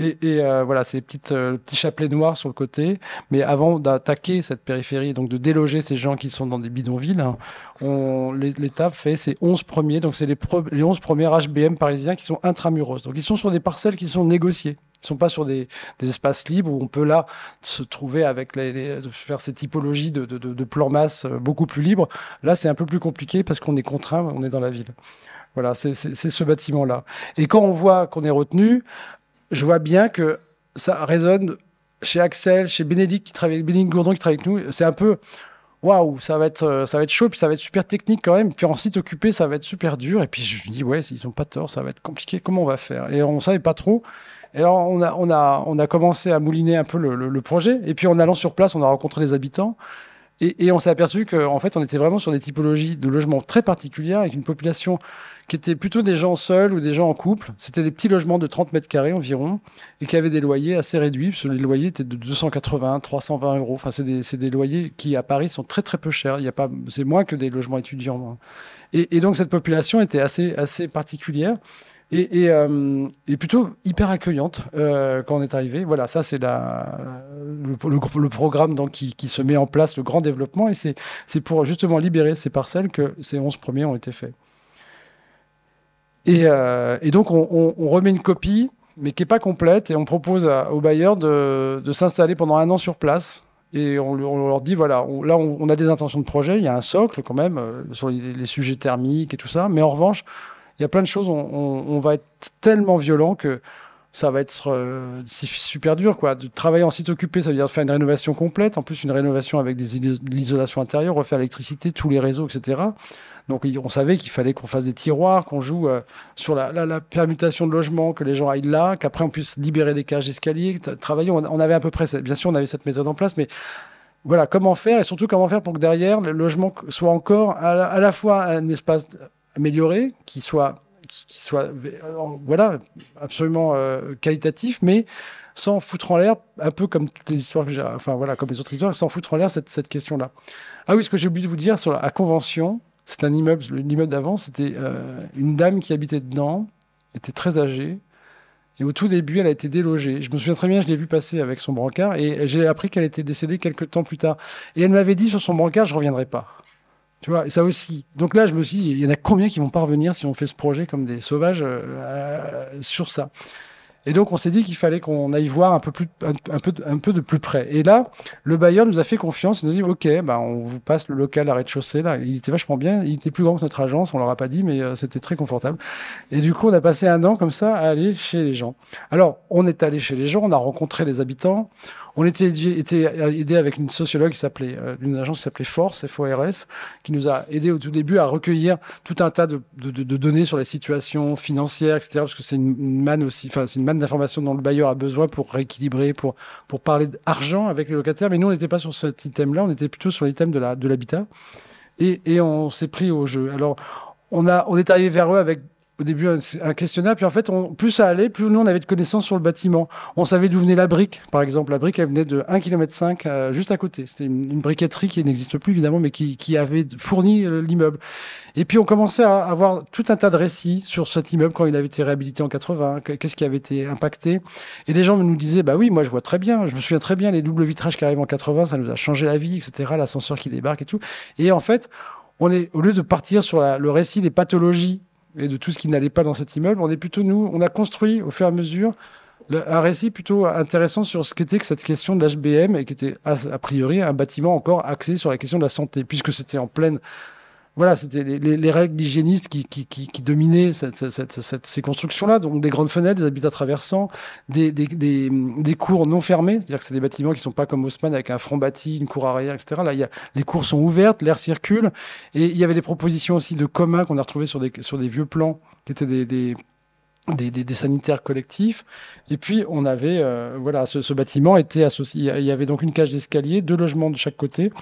Et, euh, voilà, c'est petites, euh, le petit chapelet noir sur le côté. Mais avant d'attaquer cette périphérie, donc de déloger ces gens qui sont dans des bidonvilles, hein, l'État fait ses 11 premiers, donc c'est les, 11 premiers HBM parisiens qui sont intramuros. Donc ils sont sur des parcelles qui sont négociées. Ils ne sont pas sur des, espaces libres où on peut là se trouver avec faire ces typologies de, de, masse euh, beaucoup plus libres. Là, c'est un peu plus compliqué parce qu'on est contraint, on est dans la ville. Voilà, c'est ce bâtiment-là. Et quand on voit qu'on est retenu, je vois bien que ça résonne chez Axel, chez Bénédicte qui travaille, Gourdon qui travaille avec nous. C'est un peu waouh, ça va être euh, ça va être chaud, puis ça va être super technique quand même. Puis en site occupé, ça va être super dur. Et puis je me dis ouais, ils ont pas tort, ça va être compliqué. Comment on va faire Et on savait pas trop. Et alors on a on a on a commencé à mouliner un peu le, projet. Et puis en allant sur place, on a rencontré les habitants. Et, et on s'est aperçu qu'en fait, on était vraiment sur des typologies de logements très particulières, avec une population qui étaient plutôt des gens seuls ou des gens en couple. C'était des petits logements de 30 mètres carrés environ et qui avaient des loyers assez réduits. les loyers étaient de 280, 320 euros. Enfin, c'est des, loyers qui à Paris sont très très peu chers. Il a pas, c'est moins que des logements étudiants. Et, donc cette population était assez assez particulière. Et, euh, plutôt hyper accueillante euh, quand on est arrivé. Voilà, ça c'est le, programme donc, qui, qui, se met en place, le grand développement. Et c'est pour justement libérer ces parcelles que ces 11 premiers ont été faits. Euh, et, donc, on, remet une copie, mais qui n'est pas complète, et on propose aux bailleurs de, s'installer pendant un an sur place. Et on, leur dit, voilà, là, on, a des intentions de projet, il y a un socle quand même euh, sur les, sujets thermiques et tout ça. Mais en revanche, il y a plein de choses, on, va être tellement violent que ça va être euh, super dur. Quoi. De travailler en site occupé, ça veut dire faire une rénovation complète, en plus une rénovation avec des l'isolation intérieure, refaire l'électricité, tous les réseaux, etc. Donc on savait qu'il fallait qu'on fasse des tiroirs, qu'on joue euh, sur la, permutation de logement, que les gens aillent là, qu'après on puisse libérer des cages d'escalier, travailler. On, avait à peu près, bien sûr, on avait cette méthode en place, mais voilà, comment faire et surtout comment faire pour que derrière le logement soit encore à la, fois un espace amélioré, qui soit, qui, soit euh, voilà, absolument euh, qualitatif, mais sans foutre en l'air, un peu comme toutes les histoires que j'ai, enfin voilà, comme les autres histoires, sans foutre en l'air cette, cette question-là. Ah oui, ce que j'ai oublié de vous dire sur la convention, c'est un immeuble, l'immeuble d'avant, c'était euh, une dame qui habitait dedans, était très âgée. Et au tout début, elle a été délogée. Je me souviens très bien, je l'ai vue passer avec son brancard et j'ai appris qu'elle était décédée quelques temps plus tard. Et elle m'avait dit sur son brancard, je ne reviendrai pas. Tu vois, et ça aussi. Donc là, je me suis dit, il y en a combien qui vont pas revenir si on fait ce projet comme des sauvages euh, euh, sur ça et donc, on s'est dit qu'il fallait qu'on aille voir un peu, de plus près. Et là, le bailleur nous a fait confiance. Il nous a dit OK, bah, on vous passe le local à rez-de-chaussée. Là, il était vachement bien. Il était plus grand que notre agence. On leur a pas dit, mais euh, c'était très confortable. Et du coup, on a passé un an comme ça à aller chez les gens. Alors, on est allé chez les gens. On a rencontré les habitants. On était, était euh, aidé avec une sociologue qui s'appelait, euh, une agence qui s'appelait Force, FORS, qui nous a aidé au tout début à recueillir tout un tas de, données sur la situation financière, etc. Parce que c'est une, manne aussi, enfin, c'est une manne d'informations dont le bailleur a besoin pour rééquilibrer, pour, parler d'argent avec les locataires. Mais nous, on n'était pas sur cet item-là, on était plutôt sur l'item de l'habitat. et, on s'est pris au jeu. Alors, on, a, on est arrivé vers eux avec au début un, questionnaire, puis en fait, on, plus ça allait, plus nous on avait de connaissances sur le bâtiment. On savait d'où venait la brique, par exemple. La brique, elle venait de 1,5 km 5 juste à côté. C'était une, briqueterie qui n'existe plus, évidemment, mais qui, avait fourni euh, l'immeuble. Et puis on commençait à avoir tout un tas de récits sur cet immeuble quand il avait été réhabilité en 80, qu'est-ce qui avait été impacté. Et les gens nous disaient, bah oui, moi je vois très bien, je me souviens très bien les doubles vitrages qui arrivent en 80, ça nous a changé la vie, etc., l'ascenseur qui débarque et tout. Et en fait, on est, au lieu de partir sur le récit des pathologies et de tout ce qui n'allait pas dans cet immeuble. On est plutôt, nous, on a construit au fur et à mesure un récit plutôt intéressant sur ce qu'était cette question de l'HBM et qui était a, priori un bâtiment encore axé sur la question de la santé, puisque c'était en pleine voilà, c'était les, règles hygiénistes qui, dominaient ces constructions-là. Donc des grandes fenêtres, des habitats traversants, des, cours non fermés, c'est-à-dire que c'est des bâtiments qui ne sont pas comme Haussmann avec un front bâti, une cour arrière, etc. Là, les cours sont ouvertes, l'air circule. Et il y avait des propositions aussi de communs qu'on a retrouvées sur des, vieux plans qui étaient des, sanitaires collectifs. Et puis, on avait, euh, voilà, ce, ce, bâtiment était associé. Il y avait donc une cage d'escalier, deux logements de chaque côté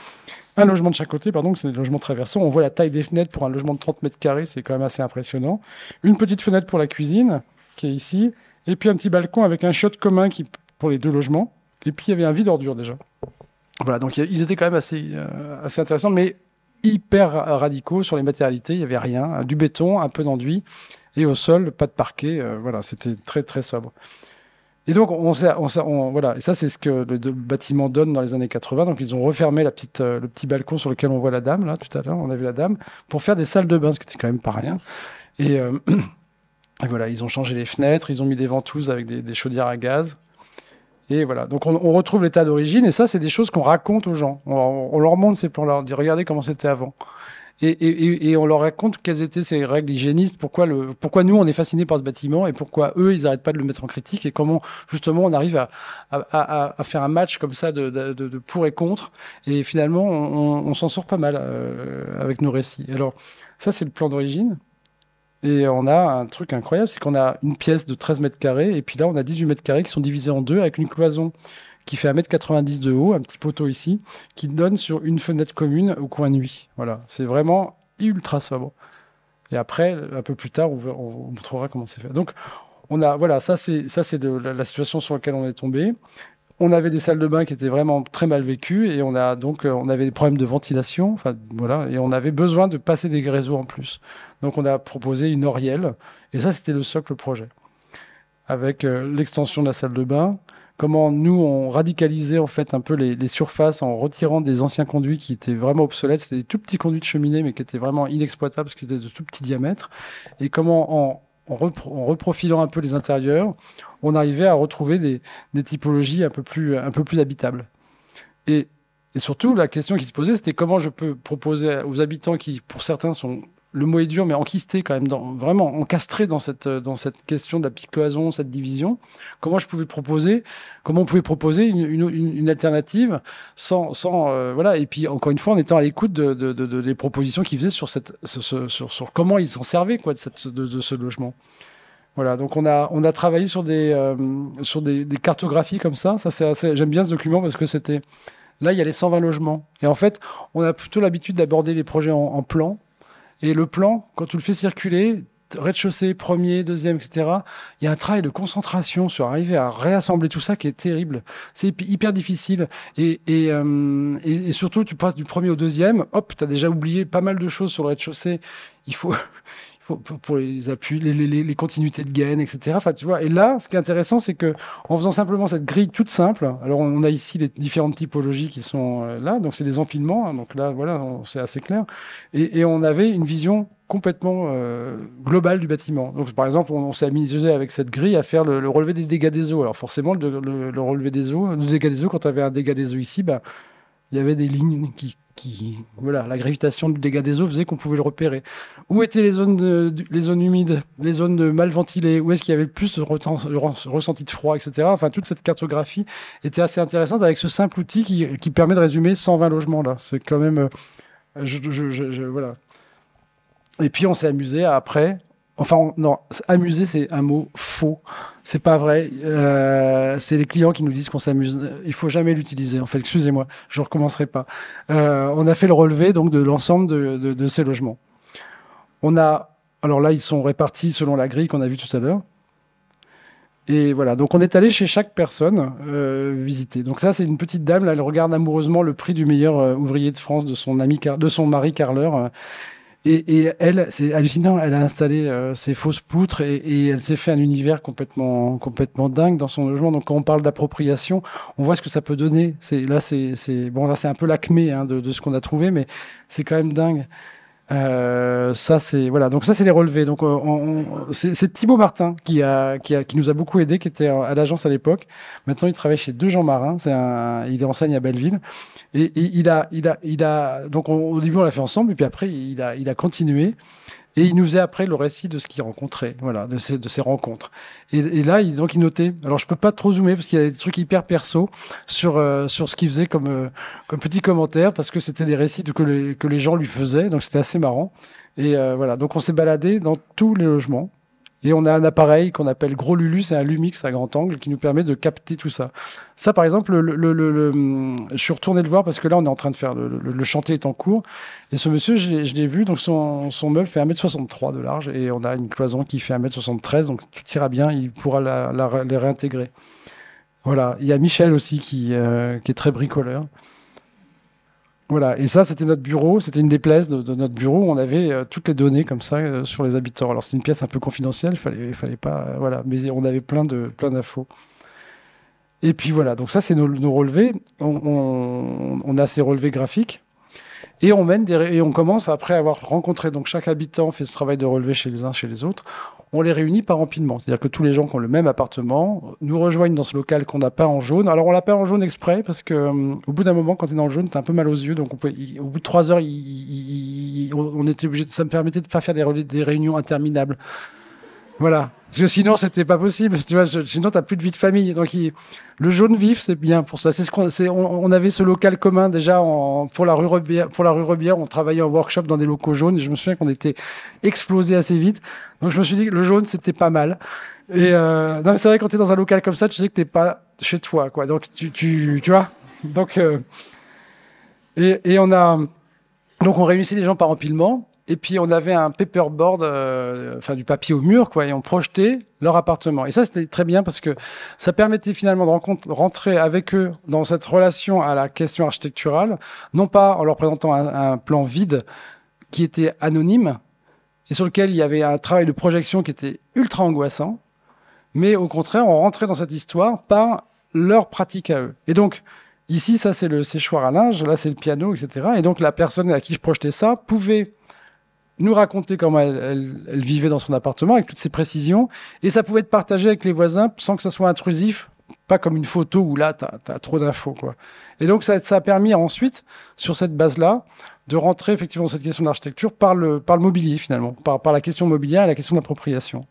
un logement de chaque côté, pardon, c'est des logements traversants. On voit la taille des fenêtres pour un logement de 30 mètres carrés, c'est quand même assez impressionnant. Une petite fenêtre pour la cuisine, qui est ici, et puis un petit balcon avec un shot commun qui, pour les deux logements. Et puis il y avait un vide ordure déjà. Voilà, donc ils étaient quand même assez, euh, assez intéressants, mais hyper radicaux sur les matérialités. Il n'y avait rien, du béton, un peu d'enduit, et au sol, pas de parquet. Euh, voilà, c'était très très sobre. Et donc, on, voilà. Et ça, c'est ce que le, bâtiment donne dans les années 80. Donc, ils ont refermé la petite, euh, le petit balcon sur lequel on voit la dame, là, tout à l'heure, on a vu la dame, pour faire des salles de bain, ce qui n'était quand même pas rien. Euh, et, voilà, ils ont changé les fenêtres, ils ont mis des ventouses avec des, chaudières à gaz. Et voilà, donc on, retrouve l'état d'origine, et ça, c'est des choses qu'on raconte aux gens. On, on leur montre ces plans-là, on dit regardez comment c'était avant et, on leur raconte quelles étaient ces règles hygiénistes, pourquoi, pourquoi nous on est fasciné par ce bâtiment et pourquoi eux ils n'arrêtent pas de le mettre en critique et comment justement on arrive à, faire un match comme ça de, pour et contre et finalement on, s'en sort pas mal euh, avec nos récits. Alors ça c'est le plan d'origine. Et on a un truc incroyable, c'est qu'on a une pièce de 13 mètres carrés, et puis là, on a 18 mètres carrés qui sont divisés en deux avec une cloison qui fait 1m90 de haut, un petit poteau ici, qui donne sur une fenêtre commune au coin nuit. Voilà, c'est vraiment ultra sobre. Et après, un peu plus tard, on, on montrera comment c'est fait. Donc, on a, voilà, ça c'est ça c'est la, situation sur laquelle on est tombé. On avait des salles de bain qui étaient vraiment très mal vécues et on a donc euh, on avait des problèmes de ventilation, enfin voilà, et on avait besoin de passer des réseaux en plus. Donc on a proposé une orielle et ça c'était le socle projet avec euh, l'extension de la salle de bain, comment nous on radicalisait en fait un peu les, surfaces en retirant des anciens conduits qui étaient vraiment obsolètes, c'était des tout petits conduits de cheminée mais qui étaient vraiment inexploitables parce qu'ils étaient de tout petits diamètres, et comment en, reprofilant un peu les intérieurs, on arrivait à retrouver des, typologies un peu plus, un peu plus habitables. et surtout, la question qui se posait, c'était comment je peux proposer aux habitants qui, pour certains, sont le mot est dur, mais enquisté quand même, dans, vraiment encastré dans cette, euh, dans cette question de la petite cloison, cette division. Comment je pouvais proposer, comment on pouvait proposer une, une, alternative sans, sans euh, voilà. Et puis encore une fois, en étant à l'écoute de, de, des propositions qu'ils faisaient sur cette, sur, sur, comment ils s'en servaient quoi de, cette, de, ce logement. Voilà, donc on a, on a travaillé sur des, euh, sur des, cartographies comme ça. ça c'est j'aime bien ce document parce que c'était, Là, il y a les 120 logements. Et en fait, on a plutôt l'habitude d'aborder les projets en, en, plan. Et le plan, quand tu le fais circuler, rez-de-chaussée, premier, deuxième, etc. Il y a un travail de concentration sur arriver à réassembler tout ça qui est terrible. C'est hyper difficile. Euh, et, et, surtout, tu passes du premier au deuxième, hop, tu as déjà oublié pas mal de choses sur le rez-de-chaussée. Il faut, pour, les appuis, les, continuités de gaines, etc. Enfin, tu vois. Et là, ce qui est intéressant, c'est que en faisant simplement cette grille toute simple, alors on a ici les différentes typologies qui sont euh, là, donc c'est des empilements, hein, donc là, voilà, c'est assez clair. Et, on avait une vision complètement euh, globale du bâtiment. Donc, par exemple, on, s'est amusé avec cette grille à faire le, relevé des dégâts des eaux. Alors, forcément, le, le, relevé des eaux, euh, le dégâts des eaux, quand tu avais un dégât des eaux ici, bah, il y avait des lignes qui voilà, la gravitation du dégât des eaux faisait qu'on pouvait le repérer. Où étaient les zones, les zones humides, les zones mal ventilées, où est-ce qu'il y avait le plus de ressenti de froid, etc. Enfin, toute cette cartographie était assez intéressante avec ce simple outil qui, permet de résumer 120 logements là. C'est quand même, euh, voilà. Et puis on s'est amusé après. Enfin, non, amuser c'est un mot faux. C'est pas vrai. Euh, c'est les clients qui nous disent qu'on s'amuse. Il faut jamais l'utiliser. En fait, excusez-moi, je recommencerai pas. Euh, on a fait le relevé donc de l'ensemble de, ces logements. On a, alors là, ils sont répartis selon la grille qu'on a vue tout à l'heure. Et voilà. Donc on est allé chez chaque personne euh, visiter. Donc ça, c'est une petite dame Elle regarde amoureusement le prix du meilleur euh, ouvrier de France de son ami, de son mari Carleur. Et, elle, c'est hallucinant, elle a installé ses euh, fausses poutres et, elle s'est fait un univers complètement, complètement dingue dans son logement. Donc quand on parle d'appropriation, on voit ce que ça peut donner. là, c'est, bon, là, c'est un peu l'acmé hein, de, ce qu'on a trouvé, mais c'est quand même dingue. Euh, ça c'est voilà donc ça c'est les relevés donc euh, c'est Thibaut Martin qui a, qui a, qui nous a beaucoup aidé qui était à l'agence à l'époque maintenant il travaille chez Deux Jean Marin c'est il enseigne à Belleville et, il a il a il a donc au début on l'a fait ensemble et puis après il a il a continué et il nous est après le récit de ce qu'il rencontrait, voilà, de ces, rencontres. Et, là, il, ont notait. Alors, je peux pas trop zoomer parce qu'il y a des trucs hyper perso sur, euh, sur ce qu'il faisait comme, euh, comme petit commentaire parce que c'était des récits que les, gens lui faisaient, donc c'était assez marrant. Et euh, voilà, donc on s'est baladé dans tous les logements et on a un appareil qu'on appelle Gros Lulu, c'est un Lumix à grand angle qui nous permet de capter tout ça. Ça, par exemple, je suis retourné le voir parce que là, on est en train de faire, le, chantier est en cours. Et ce monsieur, je l'ai vu, donc son, meuble fait 1m63 de large et on a une cloison qui fait 1m73, donc tu ira bien, il pourra les réintégrer. Voilà, il y a Michel aussi qui euh, est très bricoleur. Voilà, et ça, c'était notre bureau, c'était une des places de, notre bureau on avait euh, toutes les données comme ça euh, sur les habitants. Alors, c'est une pièce un peu confidentielle, il fallait, pas. Euh, voilà, mais on avait plein de plein d'infos. Et puis voilà, donc ça, c'est nos, relevés. On, a ces relevés graphiques. Et on, mène et on commence, après avoir rencontré, donc chaque habitant fait ce travail de relevé chez les uns, chez les autres, on les réunit par empilement. C'est-à-dire que tous les gens qui ont le même appartement nous rejoignent dans ce local qu'on a peint en jaune. Alors on l'a peint en jaune exprès parce que euh, au bout d'un moment, quand tu es dans le jaune, tu as un peu mal aux yeux. Donc au bout de trois heures, on était obligé de, ça me permettait de pas faire des réunions interminables. Voilà. Parce que sinon, c'était pas possible. Tu vois, sinon, t'as plus de vie de famille. Donc, le jaune vif, c'est bien pour ça. C'est ce qu'on, c'est, on, on, avait ce local commun déjà en, pour la rue Rebière. Pour la rue Rebière, on travaillait en workshop dans des locaux jaunes. Et je me souviens qu'on était explosé assez vite. Donc, je me suis dit que le jaune, c'était pas mal. Et euh, non, c'est vrai quand t'es dans un local comme ça, tu sais que t'es pas chez toi, quoi. Donc, tu, tu, tu vois. Donc, euh, et, et on a, donc, on réunissait les gens par empilement. Et puis on avait un paperboard, euh, enfin du papier au mur, quoi, et on projetait leur appartement. Et ça, c'était très bien parce que ça permettait finalement de rentrer avec eux dans cette relation à la question architecturale, non pas en leur présentant un, un plan vide qui était anonyme et sur lequel il y avait un travail de projection qui était ultra angoissant, mais au contraire, on rentrait dans cette histoire par leur pratique à eux. Et donc, Ici, ça c'est le séchoir à linge, là c'est le piano, etc. Et donc la personne à qui je projetais ça pouvait nous raconter comment elle, vivait dans son appartement avec toutes ses précisions. Et ça pouvait être partagé avec les voisins sans que ça soit intrusif, pas comme une photo où là, tu as, trop d'infos. quoi. Et donc, ça, ça, a permis ensuite, sur cette base-là, de rentrer effectivement dans cette question d'architecture par le, par le mobilier, finalement, par, par la question mobilière et la question d'appropriation.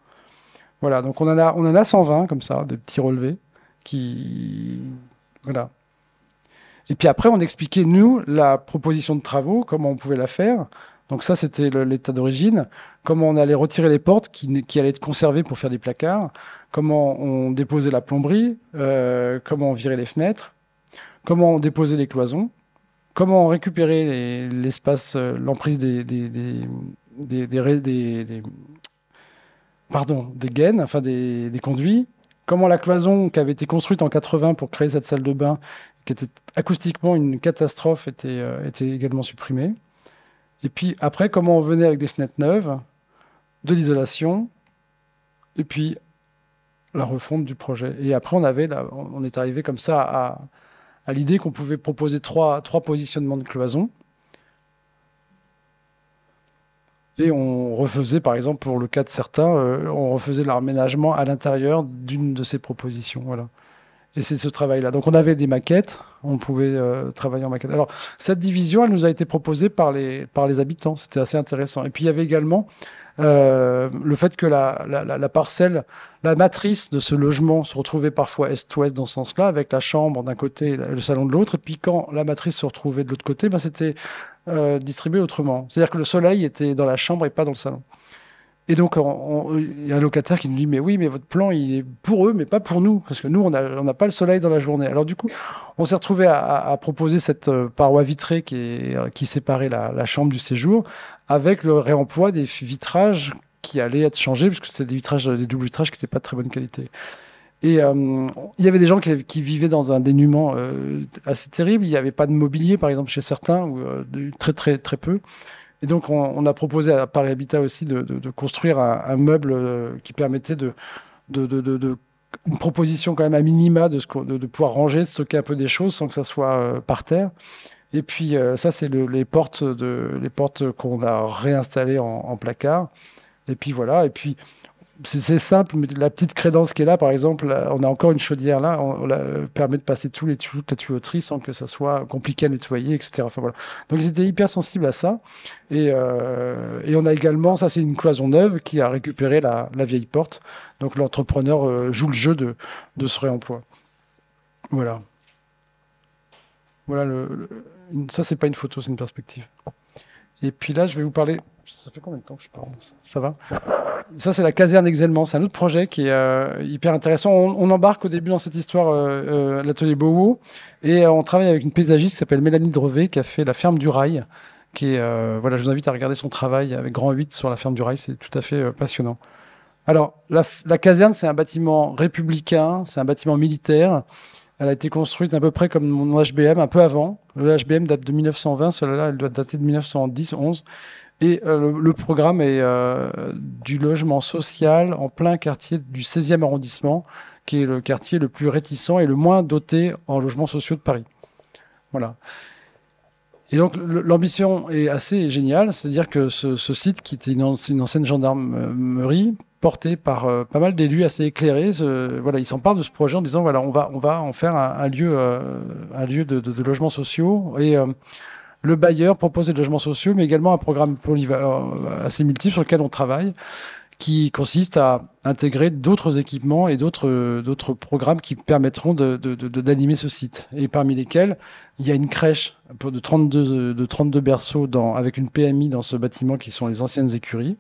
Voilà, donc on en, a, on en a 120 comme ça, de petits relevés qui. Voilà. Et puis après, on expliquait, nous, la proposition de travaux, comment on pouvait la faire. Donc ça, c'était l'état d'origine. Comment on allait retirer les portes qui, allaient être conservées pour faire des placards. Comment on déposait la plomberie. Euh, comment on virait les fenêtres. Comment on déposait les cloisons. Comment on récupérait l'espace, euh, l'emprise des, des, des, pardon, des gaines, enfin des, conduits. Comment la cloison qui avait été construite en 80 pour créer cette salle de bain, qui était acoustiquement une catastrophe, était euh, également supprimée. Et puis après, comment on venait avec des fenêtres neuves, de l'isolation, et puis la refonte du projet. Et après, on, avait on est arrivé comme ça à, l'idée qu'on pouvait proposer trois, positionnements de cloison. Et on refaisait, par exemple, pour le cas de certains, euh, on refaisait l'aménagement à l'intérieur d'une de ces propositions. Voilà. Et c'est ce travail-là. Donc on avait des maquettes, on pouvait euh, travailler en maquette. Alors cette division, elle nous a été proposée par les, par les habitants, c'était assez intéressant. Et puis il y avait également euh, le fait que la, la, parcelle, la matrice de ce logement se retrouvait parfois est-ouest dans ce sens-là, avec la chambre d'un côté et le salon de l'autre. Et puis quand la matrice se retrouvait de l'autre côté, ben, c'était euh, distribué autrement. C'est-à-dire que le soleil était dans la chambre et pas dans le salon. Et donc, il y a un locataire qui nous dit, mais oui, mais votre plan, il est pour eux, mais pas pour nous, parce que nous, on n'a pas le soleil dans la journée. Alors du coup, on s'est retrouvé à, proposer cette euh, paroi vitrée qui, euh, qui séparait la, chambre du séjour, avec le réemploi des vitrages qui allaient être changés, puisque c'était des vitrages, des doubles vitrages qui n'étaient pas de très bonne qualité. Et euh, il y avait des gens qui, vivaient dans un dénuement assez terrible. Il n'y avait pas de mobilier, par exemple, chez certains, ou très très très peu. Et donc, on, a proposé à Paris Habitat aussi de, construire un, meuble euh, qui permettait de, de, une proposition quand même à minima de, ce, de, pouvoir ranger, de stocker un peu des choses sans que ça soit euh, par terre. Et puis euh, ça, c'est les portes les portes qu'on a réinstallées en, en, placard. Et puis voilà. Et puis c'est simple, mais la petite crédence qui est là, par exemple, euh, on a encore une chaudière là, on, euh, permet de passer tous les, toute la tuyauterie sans que ça soit compliqué à nettoyer, etc. Donc ils étaient hyper sensibles à ça. Euh, et, on a également, ça c'est une cloison neuve qui a récupéré la, vieille porte. Donc l'entrepreneur joue le jeu de, de ce réemploi. Voilà. Voilà, le ça c'est pas une photo, c'est une perspective. Et puis là, je vais vous parler ça fait combien de temps que je parle Ça va Ça, c'est la caserne Exelman. C'est un autre projet qui est euh, hyper intéressant. On, embarque au début dans cette histoire euh, euh l'atelier Beauvau et euh, on travaille avec une paysagiste qui s'appelle Mélanie Drevet qui a fait la ferme du rail. Qui est, voilà, je vous invite à regarder son travail avec Grand 8 sur la ferme du rail. C'est tout à fait passionnant. Alors, la, caserne, c'est un bâtiment républicain, c'est un bâtiment militaire. Elle a été construite à peu près comme mon HBM, un peu avant. Le HBM date de 1920, celle-là, elle doit dater de 1910-11. Et euh, le, programme est euh, du logement social en plein quartier du 16e arrondissement, qui est le quartier le plus réticent et le moins doté en logements sociaux de Paris. Voilà. Et donc l'ambition est assez géniale, c'est-à-dire que ce, site, qui était une, ancienne gendarmerie, porté par euh, pas mal d'élus assez éclairés, voilà, ils s'emparent de ce projet en disant voilà, on va, on va en faire un, lieu, un lieu de, de, logements sociaux et le bailleur propose des logements sociaux, mais également un programme euh, assez multiple sur lequel on travaille, qui consiste à intégrer d'autres équipements et d'autres euh, programmes qui permettront d'animer ce site. Et parmi lesquels, il y a une crèche de 32, euh, de berceaux dans, avec une PMI dans ce bâtiment qui sont les anciennes écuries.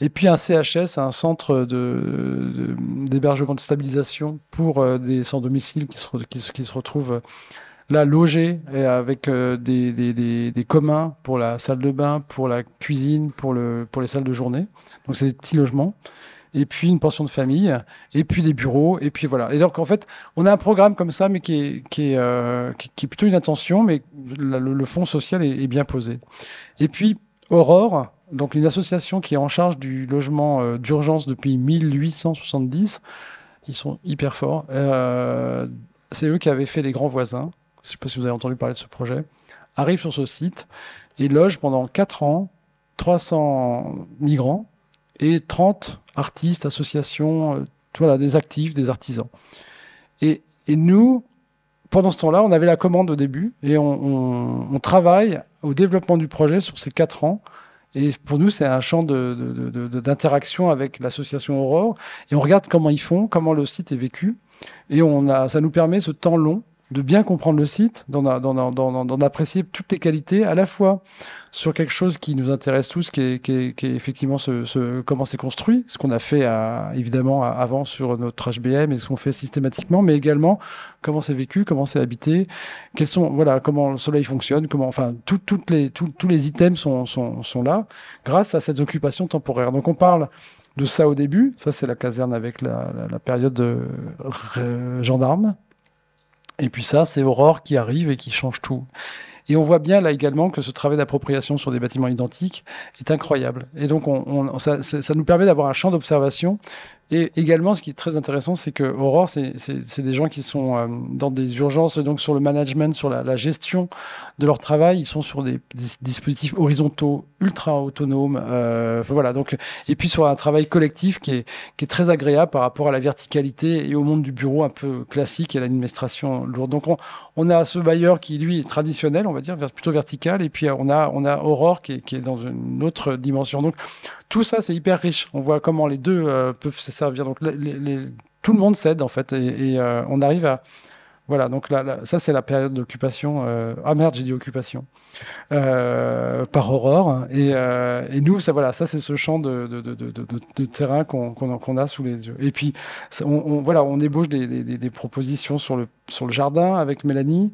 Et puis un CHS, un centre d'hébergement de, stabilisation pour des sans-domicile qui se retrouvent là loger euh, avec euh, des, communs pour la salle de bain, pour la cuisine, pour, le, pour les salles de journée. Donc c'est des petits logements. Et puis une pension de famille, et puis des bureaux, et puis voilà. Et donc en fait, on a un programme comme ça, mais qui est, qui est, euh, qui, plutôt une intention. mais le, fond fonds social est, bien posé. Et puis Aurore, donc une association qui est en charge du logement d'urgence depuis 1870, ils sont hyper forts. c'est eux qui avaient fait les grands voisins je ne sais pas si vous avez entendu parler de ce projet, arrive sur ce site et loge pendant 4 ans 300 migrants et 30 artistes, associations, euh, des actifs, des artisans. Et, nous, pendant ce temps-là, on avait la commande au début et on, travaille au développement du projet sur ces 4 ans. Et pour nous, c'est un champ d'interaction de, avec l'association Aurore. Et on regarde comment ils font, comment le site est vécu. Et on a, ça nous permet ce temps long de bien comprendre le site, d'en apprécier toutes les qualités à la fois sur quelque chose qui nous intéresse tous, qui est, qui est, est effectivement ce, comment c'est construit, ce qu'on a fait évidemment avant sur notre HBM et ce qu'on fait systématiquement, mais également comment c'est vécu, comment c'est habité, quels sont voilà comment le soleil fonctionne, comment enfin toutes les, tous les items sont, sont, sont là grâce à cette occupation temporaire. Donc on parle de ça au début, ça c'est la caserne avec la, période de, euh, euh, gendarme et puis ça, c'est Aurore qui arrive et qui change tout. Et on voit bien là également que ce travail d'appropriation sur des bâtiments identiques est incroyable. Et donc, ça, nous permet d'avoir un champ d'observation et également, ce qui est très intéressant, c'est que Aurore, c'est des gens qui sont euh, dans des urgences, donc sur le management, sur la, gestion de leur travail. Ils sont sur des, dispositifs horizontaux, ultra autonomes. Euh, voilà, donc, et puis sur un travail collectif qui est, qui est très agréable par rapport à la verticalité et au monde du bureau un peu classique et à l'administration lourde. Donc, on, a ce bailleur qui, lui, est traditionnel, on va dire, plutôt vertical. Et puis, euh, on a, on a Aurore qui est, dans une autre dimension. Donc, tout ça, c'est hyper riche. On voit comment les deux peuvent donc tout le monde s'aide en fait et, euh, on arrive à voilà, donc là, ça c'est la période d'occupation. Euh, ah merde, j'ai dit occupation euh, par Aurore. Et, nous, ça voilà, ça c'est ce champ de, terrain qu'on a sous les yeux. Et puis on, voilà, on ébauche des, propositions sur le jardin avec Mélanie.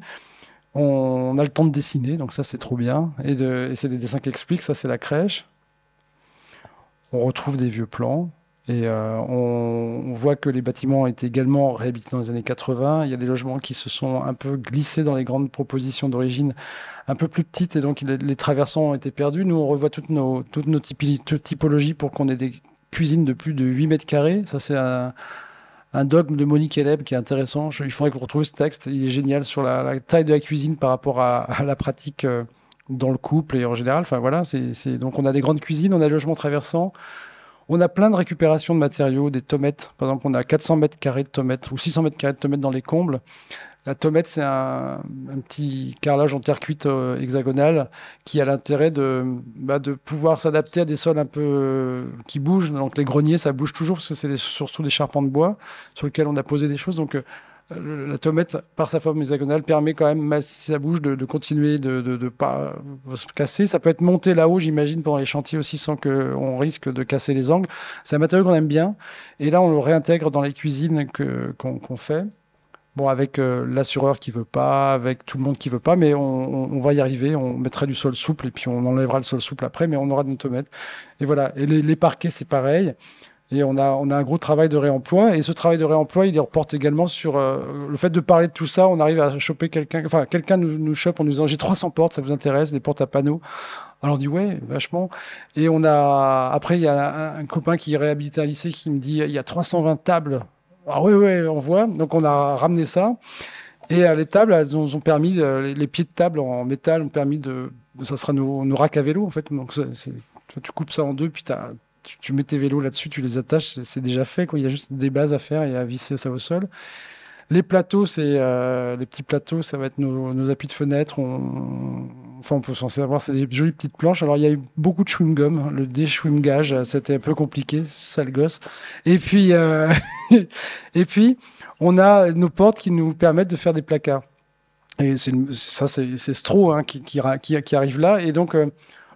On, a le temps de dessiner, donc ça c'est trop bien. et c'est des dessins qui expliquent. Ça c'est la crèche. On retrouve des vieux plans. Et euh, on, voit que les bâtiments ont été également réhabilités dans les années 80. Il y a des logements qui se sont un peu glissés dans les grandes propositions d'origine, un peu plus petites, et donc les, traversants ont été perdus. Nous, on revoit toutes nos, typologies pour qu'on ait des cuisines de plus de 8 mètres carrés. Ça, c'est un, dogme de Monique Eleb qui est intéressant. il faudrait que vous retrouviez ce texte. Il est génial sur la, taille de la cuisine par rapport à, la pratique. Euh, dans le couple et en général. Enfin voilà, donc on a des grandes cuisines, on a des logements traversants, on a plein de récupérations de matériaux, des tomettes. Par exemple, on a 400 mètres carrés de tomettes ou 600 mètres carrés de tomettes dans les combles. La tomette, c'est un, petit carrelage en terre cuite euh, hexagonale qui a l'intérêt bah, de, pouvoir s'adapter à des sols un peu euh, qui bougent. Donc les greniers, ça bouge toujours parce que c'est surtout des charpentes de bois sur lesquelles on a posé des choses. Donc euh, la tomate, par sa forme hexagonale, permet quand même, si ça bouge, de, continuer de ne pas se casser. Ça peut être monté là-haut, j'imagine, pendant les chantiers aussi, sans qu'on risque de casser les angles. C'est un matériau qu'on aime bien. Et là, on le réintègre dans les cuisines qu'on fait. Bon, avec euh, l'assureur qui veut pas, avec tout le monde qui veut pas, mais on, va y arriver. On mettra du sol souple et puis on enlèvera le sol souple après, mais on aura de tomates. Et voilà. Et les, les parquets, c'est pareil. Et on a, on a un gros travail de réemploi. Et ce travail de réemploi, il reporte également sur euh, le fait de parler de tout ça. On arrive à choper quelqu'un. Enfin, quelqu'un nous, nous chope en nous disant J'ai 300 portes, ça vous intéresse, des portes à panneaux. Alors on dit ouais, vachement. Et on a après il y a un, copain qui réhabilitait un lycée qui me dit il y a 320 tables. Ah ouais ouais, on voit. Donc on a ramené ça. Et les tables, elles ont, permis les, pieds de table en métal ont permis de ça sera nos, nos racks à vélo en fait. Donc tu coupes ça en deux, puis tu as tu, mets tes vélos là-dessus, tu les attaches, c'est déjà fait. Quoi. Il y a juste des bases à faire et à visser ça au sol. Les plateaux, c'est euh, les petits plateaux, ça va être nos, appuis de fenêtre. On, enfin, on peut s'en servir. C'est des jolies petites planches. Alors, il y a eu beaucoup de chewing-gum. Le déchewing-gage, c'était euh, un peu compliqué, sale gosse. Et puis, euh, et puis, on a nos portes qui nous permettent de faire des placards. Et c'est ça, c'est Stro hein, qui, qui, arrive là. Et donc,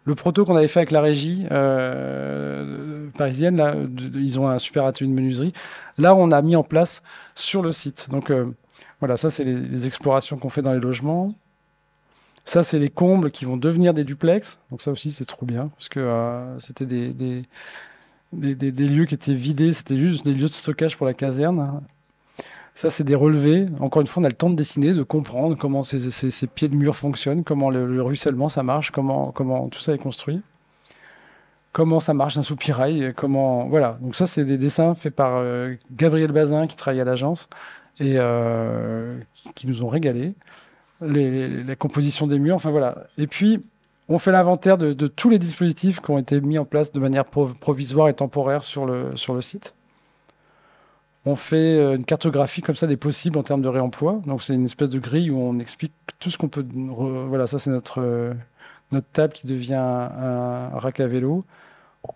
le proto qu'on avait fait avec la régie euh, parisienne, là, ils ont un super atelier de menuiserie. Là, on a mis en place sur le site. Donc euh, voilà, ça, c'est les, explorations qu'on fait dans les logements. Ça, c'est les combles qui vont devenir des duplex. Donc ça aussi, c'est trop bien, parce que euh, c'était des, des lieux qui étaient vidés, c'était juste des lieux de stockage pour la caserne. Ça, c'est des relevés. Encore une fois, on a le temps de dessiner, de comprendre comment ces, pieds de mur fonctionnent, comment le, ruissellement, ça marche, comment, tout ça est construit, comment ça marche un soupirail, comment... Voilà, donc ça, c'est des dessins faits par euh, Gabriel Bazin, qui travaille à l'agence, et euh, qui nous ont régalé. Les, compositions des murs, enfin voilà. Et puis, on fait l'inventaire de, tous les dispositifs qui ont été mis en place de manière provisoire et temporaire sur le site on fait euh, une cartographie comme ça des possibles en termes de réemploi. Donc c'est une espèce de grille où on explique tout ce qu'on peut. Voilà, ça c'est notre, euh, notre table qui devient un, rack à vélo.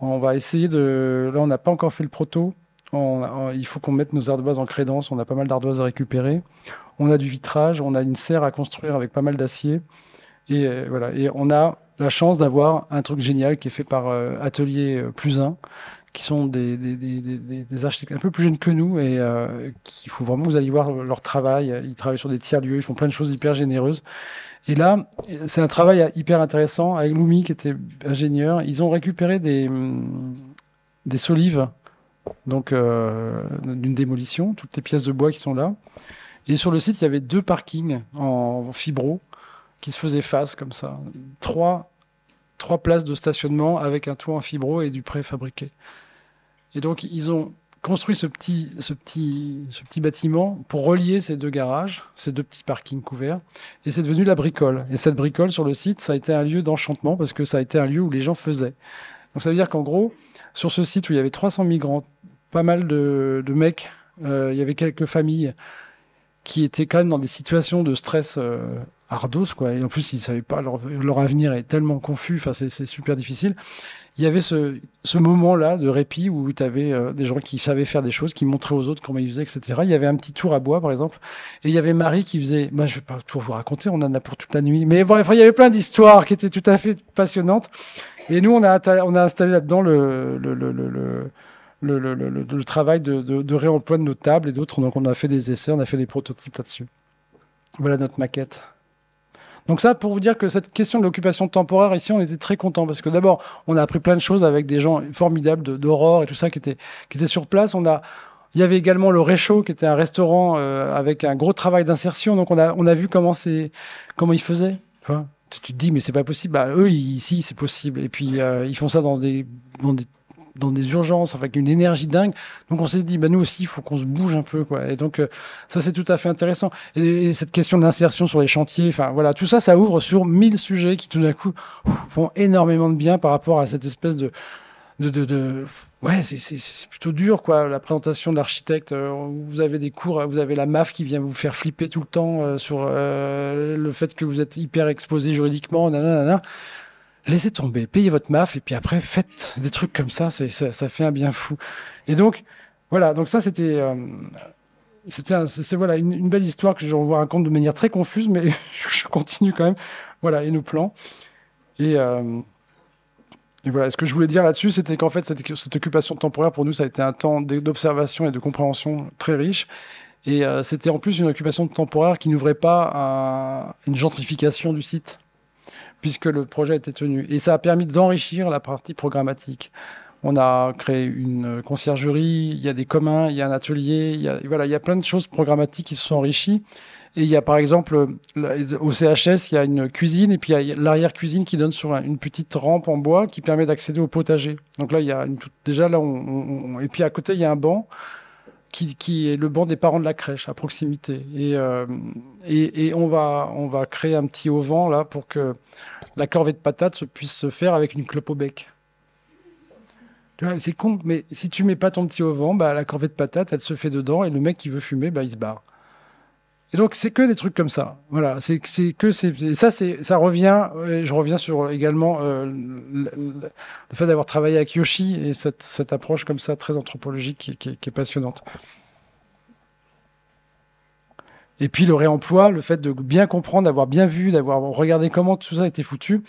On va essayer de. Là, on n'a pas encore fait le proto. il faut qu'on mette nos ardoises en crédence. On a pas mal d'ardoises à récupérer. On a du vitrage. On a une serre à construire avec pas mal d'acier. Et euh, voilà. Et on a la chance d'avoir un truc génial qui est fait par Atelier Plus 1 qui sont des, des, des, des, architectes un peu plus jeunes que nous et euh, qu'il faut vraiment vous allez voir leur travail. Ils travaillent sur des tiers-lieux, ils font plein de choses hyper généreuses. Et là, c'est un travail hyper intéressant avec Lumi qui était ingénieur. Ils ont récupéré des, mm, des solives donc euh, d'une démolition, toutes les pièces de bois qui sont là. Et sur le site, il y avait deux parkings en fibro qui se faisaient face comme ça. Trois trois places de stationnement avec un toit en fibro et du préfabriqué. Et donc, ils ont construit ce petit, ce petit, ce petit bâtiment pour relier ces deux garages, ces deux petits parkings couverts. Et c'est devenu la bricole. Et cette bricole sur le site, ça a été un lieu d'enchantement parce que ça a été un lieu où les gens faisaient. Donc ça veut dire qu'en gros, sur ce site où il y avait 300 migrants, pas mal de, mecs, euh, il y avait quelques familles, qui étaient quand même dans des situations de stress euh, ardos, quoi. Et en plus, ils savaient pas, leur, avenir est tellement confus, enfin, c'est super difficile. Il y avait ce, moment-là de répit où tu avais euh, des gens qui savaient faire des choses, qui montraient aux autres comment ils faisaient, etc. Il y avait un petit tour à bois, par exemple. Et il y avait Marie qui faisait, moi bah, je vais pas tout vous raconter, on en a pour toute la nuit. Mais bref, il y avait plein d'histoires qui étaient tout à fait passionnantes. Et nous, on a, on a installé là-dedans le, le le, travail de, réemploi de nos tables et d'autres. Donc on a fait des essais, on a fait des prototypes là-dessus. Voilà notre maquette. Donc ça, pour vous dire que cette question de l'occupation temporaire, ici, on était très contents parce que d'abord, on a appris plein de choses avec des gens formidables d'Aurore et tout ça qui étaient, qui étaient sur place. On a, il y avait également le Réchaud, qui était un restaurant euh, avec un gros travail d'insertion. Donc, on a, on a vu comment, comment ils faisaient. tu, te dis, mais c'est pas possible. Bah, eux, ici, c'est possible. Et puis, euh, ils font ça dans des, dans des dans des urgences, avec une énergie dingue. Donc on s'est dit, bah, nous aussi, il faut qu'on se bouge un peu. Quoi. Et donc euh, ça, c'est tout à fait intéressant. Et, cette question de l'insertion sur les chantiers, enfin voilà, tout ça, ça ouvre sur mille sujets qui tout d'un coup font énormément de bien par rapport à cette espèce de... de, Ouais, c'est plutôt dur, quoi, la présentation de l'architecte. Euh, vous avez des cours, vous avez la MAF qui vient vous faire flipper tout le temps euh, sur le fait que vous êtes hyper exposé juridiquement, nanana laissez tomber, payez votre MAF et puis après faites des trucs comme ça, ça, fait un bien fou. Et donc voilà, donc ça c'était euh, c'était voilà une, belle histoire que je vous raconte de manière très confuse, mais je continue quand même. Voilà et nous plan. Euh, et voilà, ce que je voulais dire là-dessus, c'était qu'en fait, cette, occupation temporaire, pour nous, ça a été un temps d'observation et de compréhension très riche. Et euh, c'était en plus une occupation temporaire qui n'ouvrait pas à une gentrification du site puisque le projet était tenu. Et ça a permis d'enrichir la partie programmatique. On a créé une conciergerie, il y a des communs, il y a un atelier, il y a, voilà, il y a plein de choses programmatiques qui se sont enrichies. Et il y a par exemple, au CHS, il y a une cuisine et puis il y a l'arrière-cuisine qui donne sur une petite rampe en bois qui permet d'accéder au potager. Donc là, il y a une, déjà là, et puis à côté, il y a un banc qui, est le banc des parents de la crèche à proximité. Euh, et, et, on, va, on va créer un petit auvent là pour que la corvée de patates puisse se faire avec une clope au bec. C'est con, mais si tu mets pas ton petit auvent, bah, la corvée de patates, elle se fait dedans et le mec qui veut fumer, bah, il se barre. Et donc, c'est que des trucs comme ça. Voilà, c'est que c'est ça, c'est ça revient. Euh, je reviens sur euh, également euh, le, fait d'avoir travaillé avec Yoshi et cette, cette, approche comme ça très anthropologique qui, qui est passionnante. Et puis le réemploi, le fait de bien comprendre, d'avoir bien vu, d'avoir regardé comment tout ça a été foutu.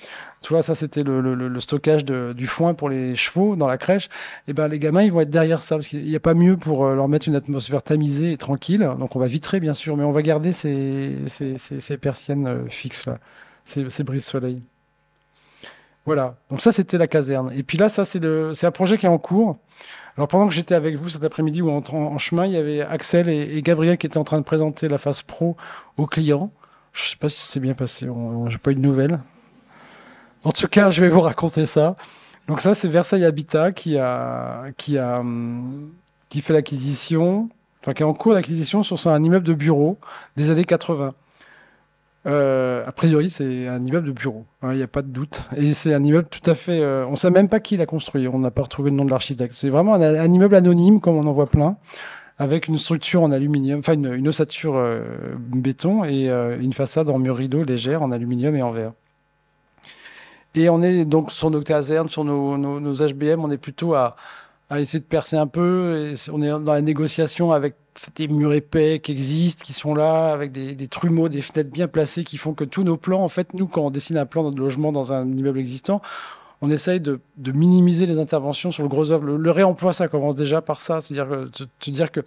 Tu vois, ça c'était le, stockage du foin pour les chevaux dans la crèche. Et ben les gamins, ils vont être derrière ça parce qu'il n'y a pas mieux pour euh, leur mettre une atmosphère tamisée et tranquille. Donc on va vitrer bien sûr, mais on va garder ces, persiennes euh, fixes ces, ces brises soleil. Voilà. Donc ça c'était la caserne. Et puis là, ça c'est un projet qui est en cours. Alors pendant que j'étais avec vous cet après-midi ou en, chemin, il y avait Axel et, Gabriel qui étaient en train de présenter la phase pro aux clients. Je ne sais pas si c'est bien passé, j'ai pas eu de nouvelles. En tout cas, je vais vous raconter ça. Donc ça, c'est Versailles Habitat qui a qui fait l'acquisition, enfin qui est en cours d'acquisition sur un immeuble de bureau des années 80. Euh, a priori, c'est un immeuble de bureau, hein, il n'y a pas de doute. Et c'est un immeuble tout à fait. Euh, on ne sait même pas qui l'a construit, on n'a pas retrouvé le nom de l'architecte. C'est vraiment un, immeuble anonyme, comme on en voit plein, avec une structure en aluminium, enfin une, ossature euh, béton et une façade en mur rideau légère en aluminium et en verre. Et on est donc sur nos casernes, sur nos, HBM, on est plutôt à, essayer de percer un peu. Et on est dans la négociation avec c'est des murs épais qui existent, qui sont là, avec des, trumeaux, des fenêtres bien placées, qui font que tous nos plans, en fait, nous, quand on dessine un plan de logement dans un immeuble existant, on essaye de, minimiser les interventions sur le gros œuvre. Le, réemploi, ça commence déjà par ça, c'est-à-dire te, dire que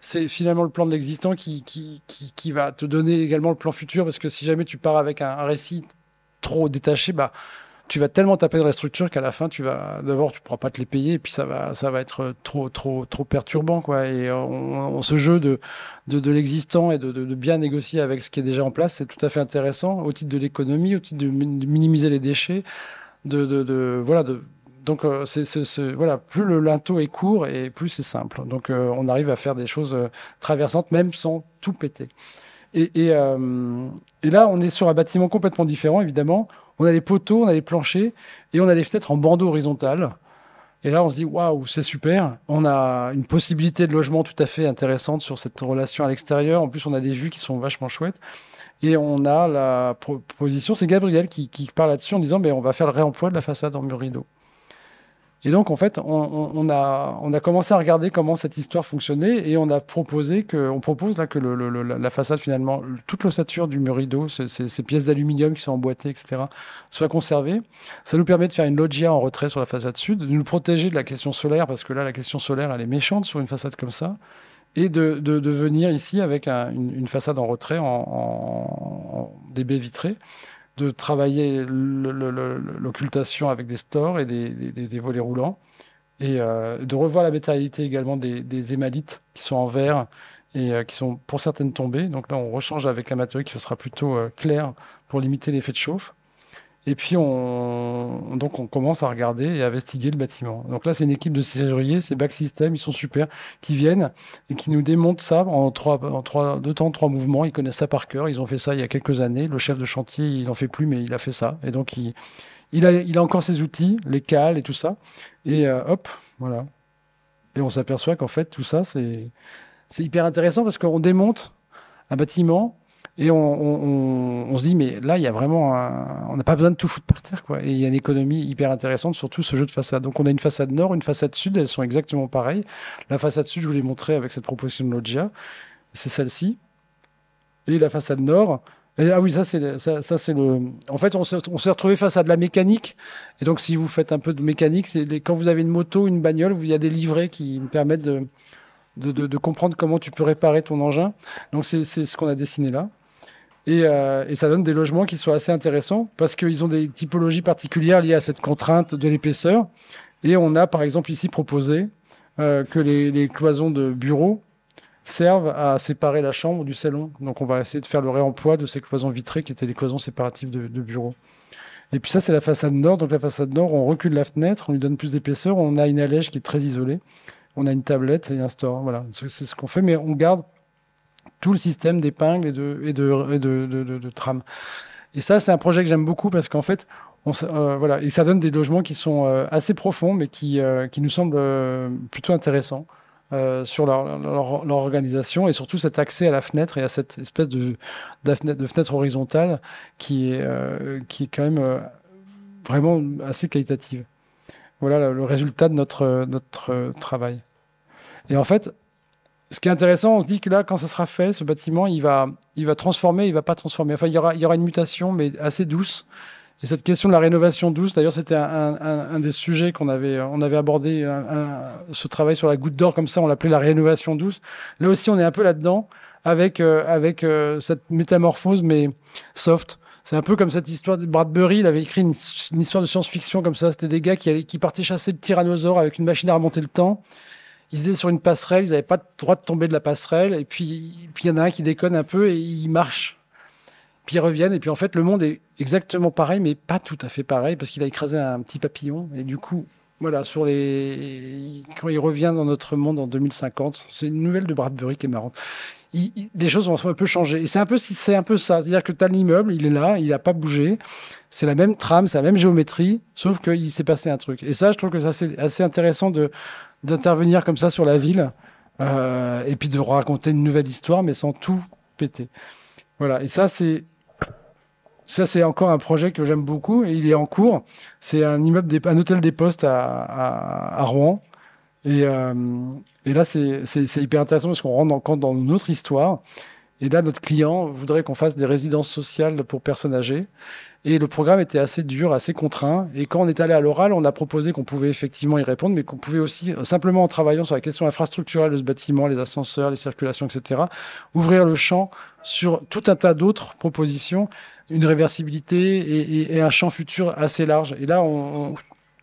c'est finalement le plan de l'existant qui qui, va te donner également le plan futur, parce que si jamais tu pars avec un, un récit trop détaché, bah, tu vas tellement taper dans la structure qu'à la fin, tu vas d'abord, tu pourras pas te les payer, et puis ça va, ça va être trop, trop, trop perturbant, quoi. Et on, ce jeu de, de, l'existant et de, de, bien négocier avec ce qui est déjà en place, c'est tout à fait intéressant au titre de l'économie, au titre de, minimiser les déchets, de, voilà, de donc euh, c'est voilà, plus le linteau est court et plus c'est simple. Donc euh, on arrive à faire des choses euh, traversantes même sans tout péter. Et, et, et, là, on est sur un bâtiment complètement différent, évidemment on a les poteaux, on a les planchers et on a les fenêtres en bandeau horizontal. Et là, on se dit waouh, c'est super. On a une possibilité de logement tout à fait intéressante sur cette relation à l'extérieur. En plus, on a des vues qui sont vachement chouettes. Et on a la proposition, c'est Gabriel qui, parle là-dessus en disant mais ben, on va faire le réemploi de la façade en mur rideau. Et donc, en fait, on, a, on, a, commencé à regarder comment cette histoire fonctionnait et on a proposé que, on propose là que la façade, finalement, toute l'ossature du mur rideau, ces, pièces d'aluminium qui sont emboîtées, etc., soit conservée. Ça nous permet de faire une loggia en retrait sur la façade sud, de nous protéger de la question solaire, parce que là, la question solaire, elle est méchante sur une façade comme ça, et de, venir ici avec une, façade en retrait, en, en, en des baies vitrées de travailler l'occultation avec des stores et des, volets roulants, et euh, de revoir la bétalité également des, des émalites qui sont en verre et euh, qui sont pour certaines tombées. Donc là, on rechange avec un matériau qui sera plutôt euh, clair pour limiter l'effet de chauffe. Et puis, on, donc, on commence à regarder et à investiguer le bâtiment. Donc là, c'est une équipe de serruriers, c'est Back System, ils sont super, qui viennent et qui nous démontent ça en, trois, en trois, deux temps, trois mouvements. Ils connaissent ça par cœur. Ils ont fait ça il y a quelques années. Le chef de chantier, il n'en fait plus, mais il a fait ça. Et donc, il, a, il a encore ses outils, les cales et tout ça. Et euh, hop, voilà. Et on s'aperçoit qu'en fait, tout ça, c'est hyper intéressant parce qu'on démonte un bâtiment et on, se dit, mais là, il y a vraiment on n'a pas besoin de tout foutre par terre, quoi. Et il y a une économie hyper intéressante, surtout ce jeu de façade. Donc, on a une façade nord, une façade sud, elles sont exactement pareilles. La façade sud, je vous l'ai montré avec cette proposition de Loggia, c'est celle-ci. Et la façade nord, ah oui, ça c'est ça, c'est le. En fait, on s'est retrouvé face à de la mécanique. Et donc, si vous faites un peu de mécanique, quand vous avez une moto, une bagnole, il y a des livrets qui permettent de, de, de comprendre comment tu peux réparer ton engin. Donc, c'est ce qu'on a dessiné là. Euh, et, ça donne des logements qui sont assez intéressants parce qu'ils ont des typologies particulières liées à cette contrainte de l'épaisseur. Et on a par exemple ici proposé euh, que les, cloisons de bureaux servent à séparer la chambre du salon. Donc on va essayer de faire le réemploi de ces cloisons vitrées qui étaient les cloisons séparatives de, de bureaux. Et puis ça, c'est la façade nord. Donc la façade nord, on recule la fenêtre, on lui donne plus d'épaisseur, on a une allège qui est très isolée, on a une tablette et un store. Voilà, c'est ce qu'on fait, mais on garde tout le système d'épingles et de, et de, de, trames. Et ça, c'est un projet que j'aime beaucoup parce qu'en fait, on, euh, voilà, et ça donne des logements qui sont euh, assez profonds, mais qui, euh, qui nous semblent plutôt intéressants sur leur, organisation et surtout cet accès à la fenêtre et à cette espèce de, fenêtre, horizontale qui est, qui est quand même vraiment assez qualitative. Voilà le, résultat de notre, notre travail. Et en fait, ce qui est intéressant, on se dit que là, quand ça sera fait, ce bâtiment, il va, il va transformer, il va pas transformer. Enfin, il y aura, il y aura une mutation, mais assez douce. Et cette question de la rénovation douce, d'ailleurs, c'était un, des sujets qu'on avait, on avait abordé. ce travail sur la goutte d'or, comme ça, on l'appelait la rénovation douce. Là aussi, on est un peu là-dedans, avec, euh, avec euh, cette métamorphose, mais soft. C'est un peu comme cette histoire de Bradbury. Il avait écrit une, histoire de science-fiction comme ça. C'était des gars qui, qui partaient chasser le tyrannosaure avec une machine à remonter le temps ils étaient sur une passerelle, ils n'avaient pas le droit de tomber de la passerelle, et puis il y en a un qui déconne un peu et il marche. Puis ils reviennent, et puis en fait, le monde est exactement pareil, mais pas tout à fait pareil, parce qu'il a écrasé un petit papillon, et du coup, voilà, sur les... quand il revient dans notre monde en 2050, c'est une nouvelle de Bradbury qui est marrante les choses vont un peu changer. Et c'est un peu, c'est un peu ça. C'est-à-dire que tu as l'immeuble, il est là, il n'a pas bougé. C'est la même trame, c'est la même géométrie, sauf qu'il s'est passé un truc. Et ça, je trouve que c'est assez, intéressant de, d'intervenir comme ça sur la ville euh, et puis de raconter une nouvelle histoire, mais sans tout péter. Voilà. Et ça, c'est. Ça, c'est encore un projet que j'aime beaucoup et il est en cours. C'est un immeuble, hôtel des postes à Rouen euh, et, là, c'est hyper intéressant parce qu'on rentre en compte dans notre histoire. Et là, notre client voudrait qu'on fasse des résidences sociales pour personnes âgées. Et le programme était assez dur, assez contraint. Et quand on est allé à l'oral, on a proposé qu'on pouvait effectivement y répondre, mais qu'on pouvait aussi, euh, simplement en travaillant sur la question infrastructurelle de ce bâtiment, les ascenseurs, les circulations, etc., ouvrir le champ sur tout un tas d'autres propositions, une réversibilité et, un champ futur assez large. Et là, on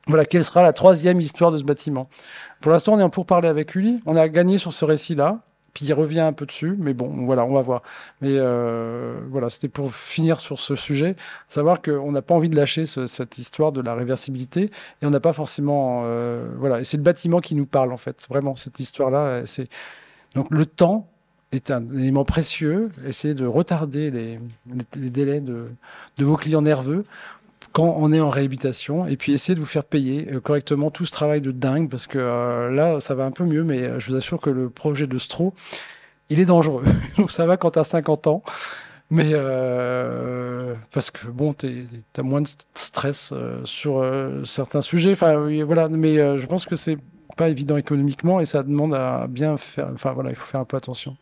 voilà, quelle sera la troisième histoire de ce bâtiment Pour l'instant, on est en pourparlers avec lui. On a gagné sur ce récit-là, puis il revient un peu dessus, mais bon, voilà, on va voir. Mais euh, voilà, c'était pour finir sur ce sujet, savoir qu'on n'a pas envie de lâcher cette histoire de la réversibilité, et on n'a pas forcément... Euh, voilà, et c'est le bâtiment qui nous parle, en fait, vraiment, cette histoire-là. Euh, c'est Donc le temps est un élément précieux, essayez de retarder les, délais de vos clients nerveux quand on est en réhabilitation et puis essayer de vous faire payer euh, correctement tout ce travail de dingue parce que euh, là, ça va un peu mieux, mais euh, je vous assure que le projet de Stro, il est dangereux. Donc ça va quand t'as 50 ans. Mais parce que bon, tu as moins de stress sur certains sujets. Enfin, voilà. Mais je pense que c'est pas évident économiquement et ça demande à bien faire. Enfin voilà, il faut faire un peu attention.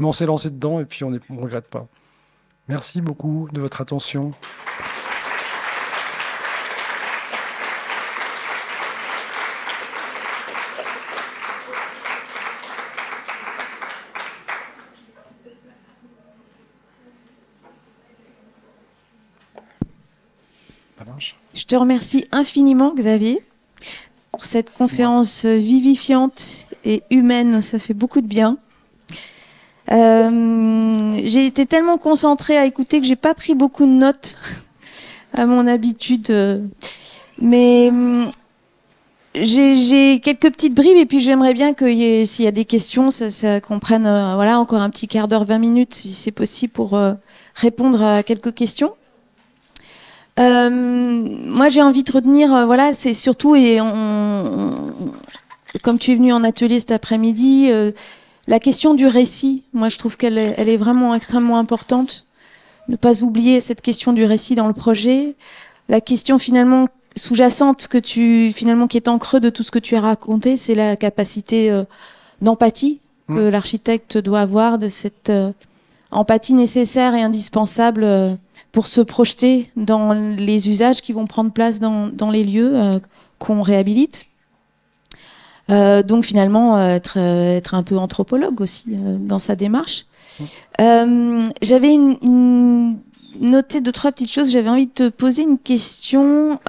Mais on s'est lancé dedans et puis on ne regrette pas. Merci beaucoup de votre attention. Je te remercie infiniment, Xavier, pour cette conférence vivifiante et humaine. Ça fait beaucoup de bien. Euh, j'ai été tellement concentrée à écouter que j'ai pas pris beaucoup de notes à mon habitude. Mais hum, j'ai quelques petites bribes et puis j'aimerais bien que s'il y a des questions, ça, qu'on prenne euh, voilà encore un petit quart d'heure, 20 minutes si c'est possible pour euh, répondre à quelques questions. Euh, moi, j'ai envie de retenir, euh, voilà, c'est surtout, et comme tu es venu en atelier cet après-midi, euh, la question du récit, moi, je trouve qu'elle elle est vraiment extrêmement importante. Ne pas oublier cette question du récit dans le projet. La question finalement sous-jacente que tu, finalement, qui est en creux de tout ce que tu as raconté, c'est la capacité d'empathie mmh. que l'architecte doit avoir, de cette empathie nécessaire et indispensable pour se projeter dans les usages qui vont prendre place dans, les lieux euh, qu'on réhabilite. Euh, donc finalement, euh, être, être un peu anthropologue aussi dans sa démarche. J'avais une, noté deux, trois petites choses. J'avais envie de te poser une question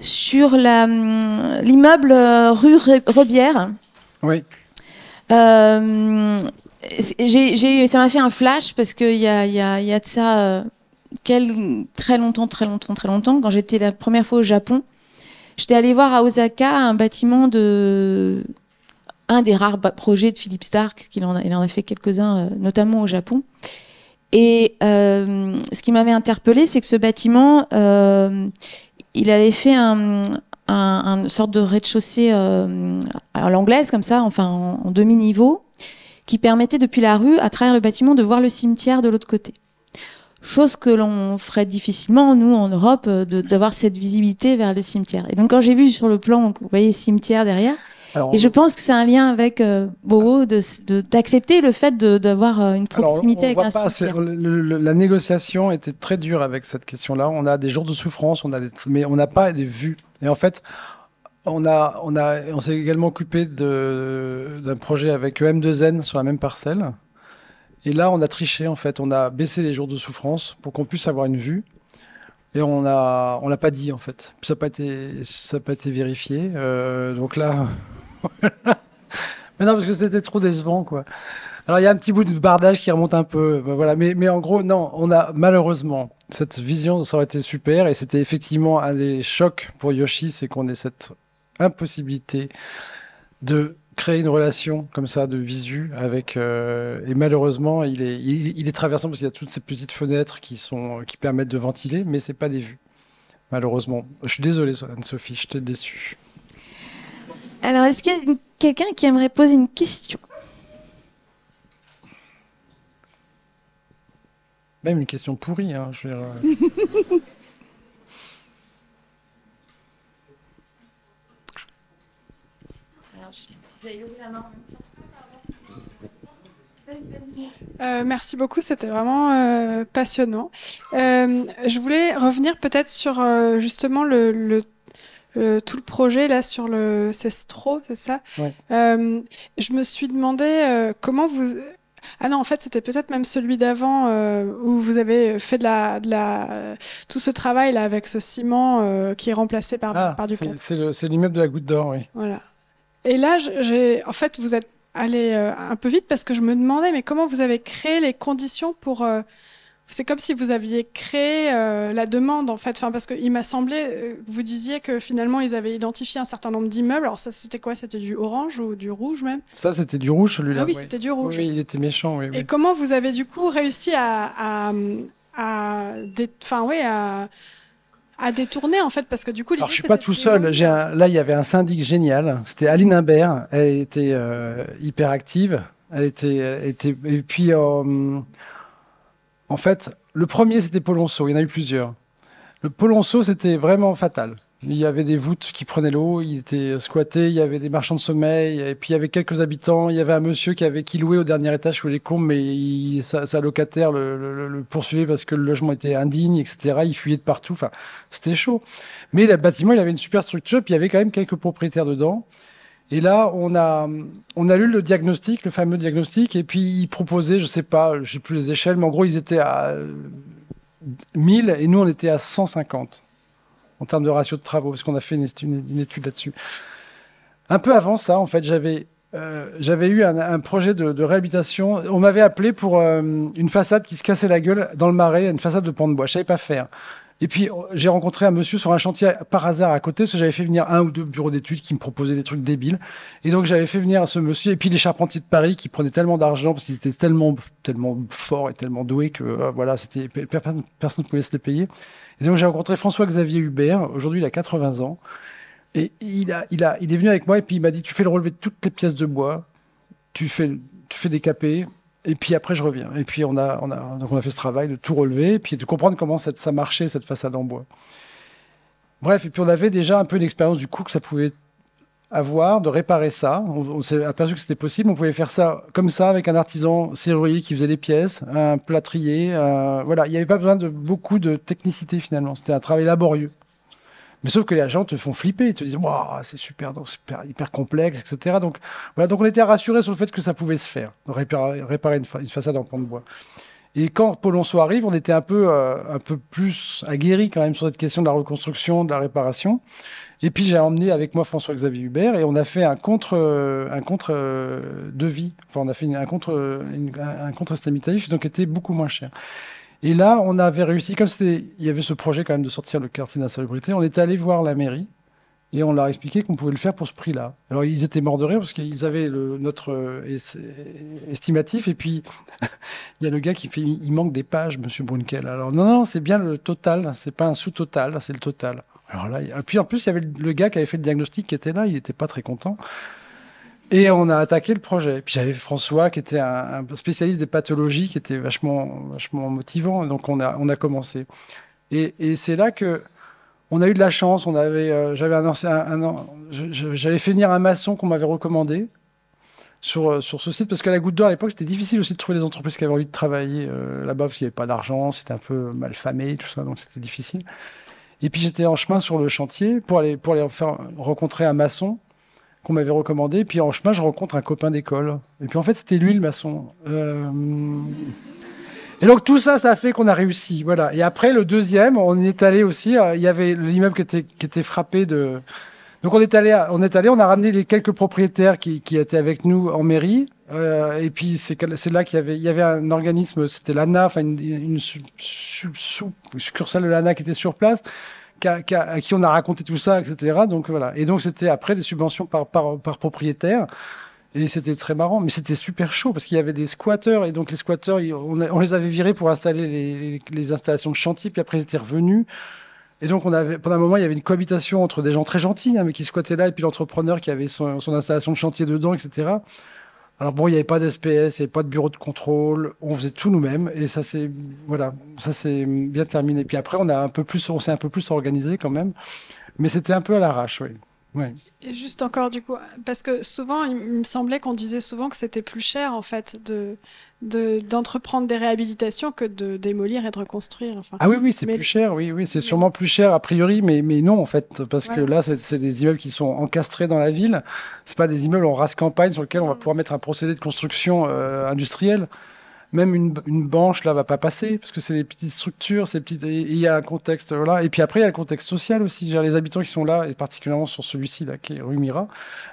sur l'immeuble rue Robière. Oui j'ai, ça m'a fait un flash parce qu'il y a, y, a, y a, de ça euh, quel, très longtemps, très longtemps, très longtemps, quand j'étais la première fois au Japon, j'étais allée voir à Osaka un bâtiment de un des rares projets de Philippe Stark, qu'il en a, il en a fait quelques-uns, euh, notamment au Japon. Et euh, ce qui m'avait interpellé c'est que ce bâtiment, il avait fait un, un, sorte de rez-de-chaussée à l'anglaise, comme ça, enfin en demi-niveau, qui permettait depuis la rue, à travers le bâtiment, de voir le cimetière de l'autre côté. Chose que l'on ferait difficilement, nous, en Europe, euh, d'avoir cette visibilité vers le cimetière. Et donc, quand j'ai vu sur le plan, vous voyez cimetière derrière, et je pense que c'est un lien avec euh, d'accepter le fait d'avoir euh, une proximité alors, on avec voit un pas, La négociation était très dure avec cette question-là. On a des jours de souffrance, mais on n'a pas des vues. Et en fait, on, a, on, a, on s'est également occupé d'un projet avec EM2N sur la même parcelle. Et là, on a triché, en fait. On a baissé les jours de souffrance pour qu'on puisse avoir une vue. Et on ne on l'a pas dit, en fait. Ça n'a pas, été, été vérifié. Euh, donc là. mais non, parce que c'était trop décevant, quoi. Alors, il y a un petit bout de bardage qui remonte un peu. Ben, voilà. mais, mais en gros, non, on a malheureusement cette vision, ça aurait été super. Et c'était effectivement un des chocs pour Yoshi, c'est qu'on ait cette impossibilité de créer une relation comme ça de visu avec euh, et malheureusement il est il, est traversant parce qu'il y a toutes ces petites fenêtres qui sont qui permettent de ventiler mais c'est pas des vues malheureusement je suis désolé Anne-Sophie je t'ai déçue alors est-ce qu'il y a quelqu'un qui aimerait poser une question même une question pourrie hein, je veux dire... Euh. Euh, merci beaucoup, c'était vraiment euh, passionnant. Euh, je voulais revenir peut-être sur justement le, tout le projet là sur le Cestro, c'est ça Je me suis demandé comment vous. Ah non, en fait, c'était peut-être même celui d'avant où vous avez fait de la, la, tout ce travail là avec ce ciment qui est remplacé par, ah, par du plâtre. C'est l'immeuble de la Goutte d'Or, oui. Voilà. Et là, j'ai, en fait, vous êtes allé euh, un peu vite parce que je me demandais, mais comment vous avez créé les conditions pour euh, c'est comme si vous aviez créé euh, la demande en fait, enfin, parce qu'il m'a semblé, vous disiez que finalement ils avaient identifié un certain nombre d'immeubles. Alors ça c'était quoi C'était du orange ou du rouge même Ça c'était du rouge celui-là. Ah oui, c'était du rouge. Oui, il était méchant. Oui, Et comment vous avez du coup réussi à, à, à, à à détourner en fait parce que du coup alors je suis pas tout seul j'ai là il y avait un syndic génial c'était Aline Imbert elle était euh, hyper active elle était, et puis euh, en fait le premier c'était Polonceau il y en a eu plusieurs le Polonceau c'était vraiment fatal il y avait des voûtes qui prenaient l'eau, il était squatté, il y avait des marchands de sommeil, et puis il y avait quelques habitants. Il y avait un monsieur qui avait qui louait au dernier étage sous les combes, mais sa, locataire le, poursuivait parce que le logement était indigne, etc. Il fuyait de partout. Enfin, c'était chaud. Mais le bâtiment, il avait une super structure, puis il y avait quand même quelques propriétaires dedans. Et là, on a, on lu le diagnostic, le fameux diagnostic, et puis ils proposaient, je sais pas, je sais plus les échelles, mais en gros, ils étaient à 1000 et nous, on était à 150 en termes de ratio de travaux, parce qu'on a fait une, étude là-dessus. Un peu avant ça, en fait, j'avais euh, j'avais eu un, projet de, réhabilitation. On m'avait appelé pour euh, une façade qui se cassait la gueule dans le marais, une façade de pan de bois. Je savais pas faire. Et puis euh, j'ai rencontré un monsieur sur un chantier par hasard à côté, parce que j'avais fait venir un ou deux bureaux d'études qui me proposaient des trucs débiles. Et donc j'avais fait venir ce monsieur et puis les charpentiers de Paris qui prenaient tellement d'argent parce qu'ils étaient tellement tellement forts et tellement doués que voilà, c'était personne ne pouvait se les payer j'ai rencontré François-Xavier Hubert, aujourd'hui il a 80 ans, et il, a, il, a, il est venu avec moi et puis il m'a dit, tu fais le relevé de toutes les pièces de bois, tu fais, tu fais des capés, et puis après je reviens. Et puis on a, on a, donc on a fait ce travail de tout relever, et puis de comprendre comment ça, ça marchait, cette façade en bois. Bref, et puis on avait déjà un peu une expérience du coup que ça pouvait avoir de réparer ça. On, s'est aperçu que c'était possible. On pouvait faire ça comme ça avec un artisan serrurier qui faisait des pièces, un plâtrier. Euh, voilà, il n'y avait pas besoin de beaucoup de technicité finalement. C'était un travail laborieux. Mais sauf que les agents te font flipper, ils te disent c'est super, donc super, hyper complexe, etc. Donc voilà, donc on était rassuré sur le fait que ça pouvait se faire, réparer, réparer une, façade en pan de bois. Et quand Polonceau arrive, on était un peu, euh, un peu plus aguerri quand même sur cette question de la reconstruction, de la réparation. Et puis j'ai emmené avec moi François-Xavier Hubert et on a fait un contre, euh, un contre euh, devis. Enfin, on a fait un contre, un contre donc était beaucoup moins cher. Et là, on avait réussi, comme il y avait ce projet quand même de sortir le quartier célébrité. on était allé voir la mairie et on leur a expliqué qu'on pouvait le faire pour ce prix-là. Alors ils étaient morts de rire parce qu'ils avaient le, notre euh, estimatif. Et puis il y a le gars qui fait il manque des pages, monsieur Brunkel. Alors non, non, c'est bien le total. C'est pas un sous-total, c'est le total. Alors là, et puis en plus, il y avait le gars qui avait fait le diagnostic qui était là. Il n'était pas très content. Et on a attaqué le projet. Puis j'avais François qui était un, spécialiste des pathologies qui était vachement, vachement motivant. Donc on a, on a commencé. Et, et c'est là que on a eu de la chance. On avait, euh, j'avais un, fait venir un maçon qu'on m'avait recommandé sur, euh, sur ce site parce qu'à la Goutte d'Or à l'époque c'était difficile aussi de trouver les entreprises qui avaient envie de travailler euh, là-bas parce qu'il n'y avait pas d'argent, c'était un peu mal famé tout ça, donc c'était difficile. Et puis j'étais en chemin sur le chantier pour aller pour aller rencontrer un maçon qu'on m'avait recommandé. puis en chemin je rencontre un copain d'école. Et puis en fait c'était lui le maçon. Et donc tout ça, ça a fait qu'on a réussi. Voilà. Et après, le deuxième, on est allé aussi, euh, il y avait l'immeuble qui était, qui était frappé de... Donc on est allé, on est allé, on a ramené les quelques propriétaires qui, qui étaient avec nous en mairie. Euh, et puis c'est là qu'il y avait, il y avait un organisme, c'était l'ANA, enfin une, une succursale de l'ANA qui était sur place. Qui a, qui a, à qui on a raconté tout ça, etc. Donc voilà. Et donc c'était après des subventions par, par, par propriétaire. Et c'était très marrant, mais c'était super chaud parce qu'il y avait des squatteurs. Et donc, les squatteurs, on, les avait virés pour installer les, installations de chantier. Puis après, ils étaient revenus. Et donc, pendant un moment, il y avait une cohabitation entre des gens très gentils, hein, mais qui squattaient là, et puis l'entrepreneur qui avait son, installation de chantier dedans, etc. Alors bon, il n'y avait pas d'SPS, il n'y avait pas de bureau de contrôle, on faisait tout nous-mêmes, et ça c'est voilà, ça c'est bien terminé. Et Puis après, on a un peu plus, on s'est un peu plus organisé quand même, mais c'était un peu à l'arrache, oui. Et juste encore du coup, parce que souvent, il me semblait qu'on disait souvent que c'était plus cher en fait de d'entreprendre des réhabilitations que de démolir et de reconstruire. ah oui, oui, c'est plus cher, oui, oui, c'est sûrement plus cher a priori, mais, mais non en fait, parce que là, c'est des immeubles qui sont encastrés dans la ville, c'est pas des immeubles en race campagne sur lesquels on va mm. pouvoir mettre un procédé de construction euh, industrielle même une, une, banche là va pas passer parce que c'est des petites structures, c'est petites. Il y a un contexte voilà. Et puis après il y a le contexte social aussi. les habitants qui sont là et particulièrement sur celui-ci là qui est rue Mira.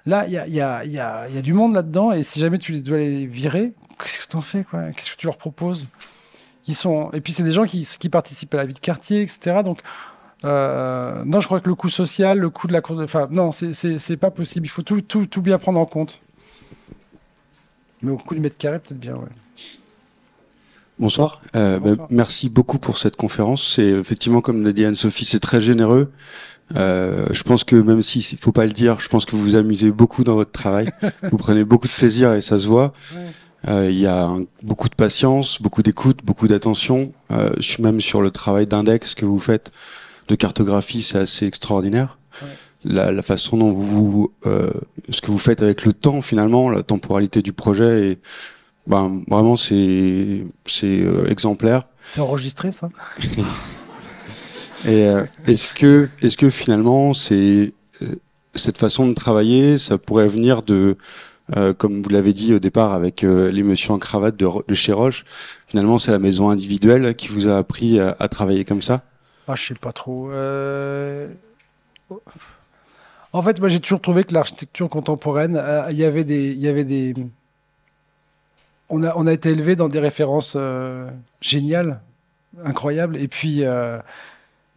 Là il y a, du monde là-dedans et si jamais tu dois les virer, qu'est-ce que t'en fais quoi Qu'est-ce que tu leur proposes Ils sont et puis c'est des gens qui, qui participent à la vie de quartier etc. Donc euh, non, je crois que le coût social, le coût de la cour de. Enfin, non, c'est pas possible. Il faut tout, tout bien prendre en compte. Mais au coût du mètre carré, peut-être bien, ouais. Euh, bah, Bonsoir. merci beaucoup pour cette conférence. C'est effectivement, comme l'a dit Anne-Sophie, c'est très généreux. Euh, je pense que même si il faut pas le dire, je pense que vous vous amusez beaucoup dans votre travail. vous prenez beaucoup de plaisir et ça se voit. Euh, il y a beaucoup de patience, beaucoup d'écoute, beaucoup d'attention. même sur le travail d'index que vous faites de cartographie, c'est assez extraordinaire. La, la, façon dont vous, ce que vous faites avec le temps finalement, la temporalité du projet et bah, vraiment, c'est c'est euh, exemplaire. C'est enregistré, ça Et euh, est-ce que, est que finalement, c'est euh, cette façon de travailler, ça pourrait venir de, comme vous l'avez dit au départ avec les en cravate de, de chez Roche, finalement, c'est la maison individuelle qui vous a appris à, travailler comme ça Ah, je sais pas trop. Oh. En fait, moi, j'ai toujours trouvé que l'architecture contemporaine, il y avait des, y avait des on a, été élevé dans des références euh, géniales, incroyables. Et puis, euh,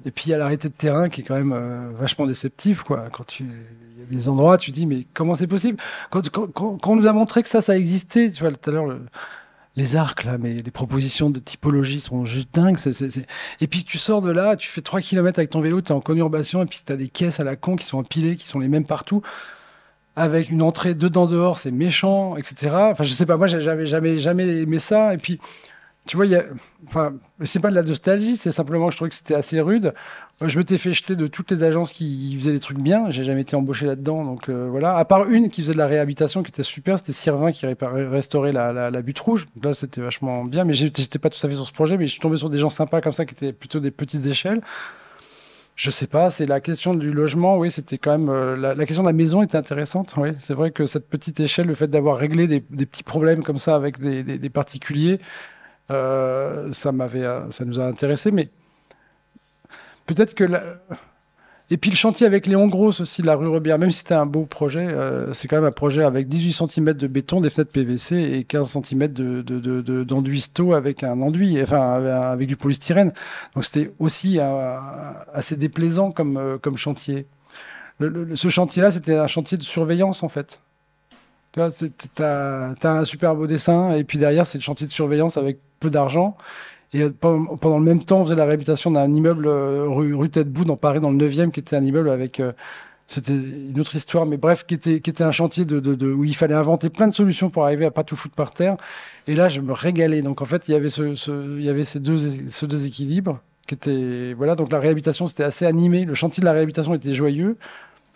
et il y a l'arrêté de terrain qui est quand même euh, vachement déceptif. Quoi. Quand tu, il y a des endroits, tu dis, mais comment c'est possible quand, on nous a montré que ça, ça existait, tu vois, tout à l'heure, les arcs, là, mais les propositions de typologie sont juste dingues. Et puis tu sors de là, tu fais 3 km avec ton vélo, tu es en conurbation, et puis tu as des caisses à la con qui sont empilées, qui sont les mêmes partout avec une entrée dedans dehors, c'est méchant, etc. Enfin, je sais pas, moi j'avais jamais jamais aimé ça. Et puis, tu vois, y a, enfin, c'est pas de la nostalgie, c'est simplement que je trouvais que c'était assez rude. Euh, je me m'étais fait jeter de toutes les agences qui faisaient des trucs bien. J'ai jamais été embauché là-dedans, donc euh, voilà. À part une qui faisait de la réhabilitation, qui était super, c'était Sirvin qui réparait, restaurait la, butte rouge. Donc là, c'était vachement bien, mais j'étais pas tout à fait sur ce projet, mais je suis tombé sur des gens sympas comme ça qui étaient plutôt des petites échelles. Je sais pas, c'est la question du logement, oui, c'était quand même... Euh, la, question de la maison était intéressante, oui. C'est vrai que cette petite échelle, le fait d'avoir réglé des, petits problèmes comme ça avec des, particuliers, euh, ça, m'avait, euh, ça nous a intéressés, mais peut-être que... La et puis le chantier avec Léon Grosse aussi, de la rue Robert, même si c'était un beau projet, euh, c'est quand même un projet avec 18 cm de béton, des fenêtres PVC et 15 cm d'enduit de, avec un enduit, enfin euh, avec du polystyrène. Donc c'était aussi euh, assez déplaisant comme, comme chantier. ce chantier-là, c'était un chantier de surveillance en fait. Tu t'as as un super beau dessin et puis derrière, c'est le chantier de surveillance avec peu d'argent. Et euh, pendant, le même temps, on faisait la réhabilitation d'un immeuble euh, rue, rue Tête boue dans Paris, dans le 9e, qui était un immeuble avec euh, c'était une autre histoire, mais bref, qui était, qui était un chantier de, où il fallait inventer plein de solutions pour arriver à pas tout foutre par terre. Et là, je me régalais. Donc, en fait, il y avait ce, il y avait ces deux, ce déséquilibre qui était, voilà. Donc, la réhabilitation, c'était assez animé. Le chantier de la réhabilitation était joyeux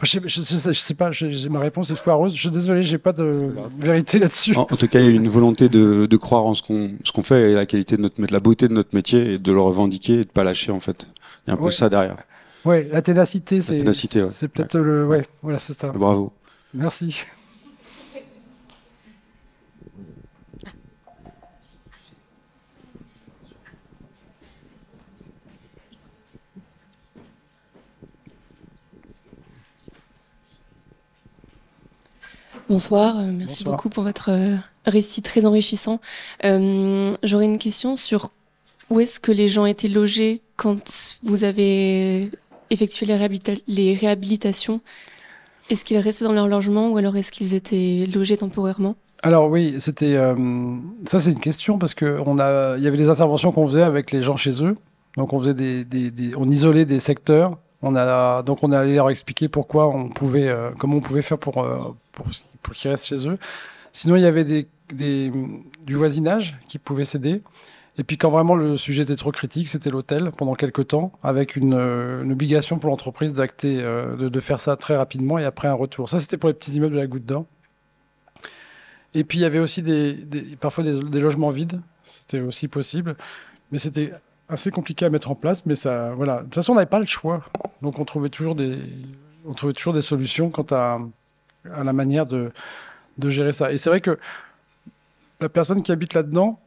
je, sais pas, ma réponse est foireuse. Je suis désolé, j'ai pas de vérité là-dessus. En, tout cas, il y a une volonté de, croire en ce qu'on ce qu'on fait et la qualité de notre la beauté de notre métier et de le revendiquer et de pas lâcher en fait. Il y a un peu ça derrière. Ouais, la ténacité, c'est peut-être le ouais, voilà, c'est ça. Bravo. Merci. Bonsoir, euh, merci beaucoup pour votre euh, récit très enrichissant. Euh, j'aurais une question sur où est-ce que les gens étaient logés quand vous avez effectué les, réhabilitations Est-ce qu'ils restaient dans leur logement ou alors est-ce qu'ils étaient logés temporairement alors oui, c'était ça c'est une question parce que a il y avait des interventions qu'on faisait avec les gens chez eux, donc on faisait des on isolait des secteurs on donc on est allé leur expliquer pourquoi on pouvait, euh, comment on pouvait faire euh, pour pour, qu'ils restent chez eux. Sinon, il y avait du voisinage qui pouvait s'aider. Et puis quand vraiment le sujet était trop critique, c'était l'hôtel pendant quelques temps, avec une, euh, obligation pour l'entreprise d'acter, de, faire ça très rapidement et après un retour. Ça, c'était pour les petits immeubles de la Goutte d'Or. Et puis il y avait aussi parfois des logements vides, c'était aussi possible, mais c'était assez compliqué à mettre en place, mais ça, voilà. De toute façon, on n'avait pas le choix, donc on trouvait toujours des, on trouvait toujours des solutions quant à, à la manière de, de gérer ça. Et c'est vrai que la personne qui habite là-dedans,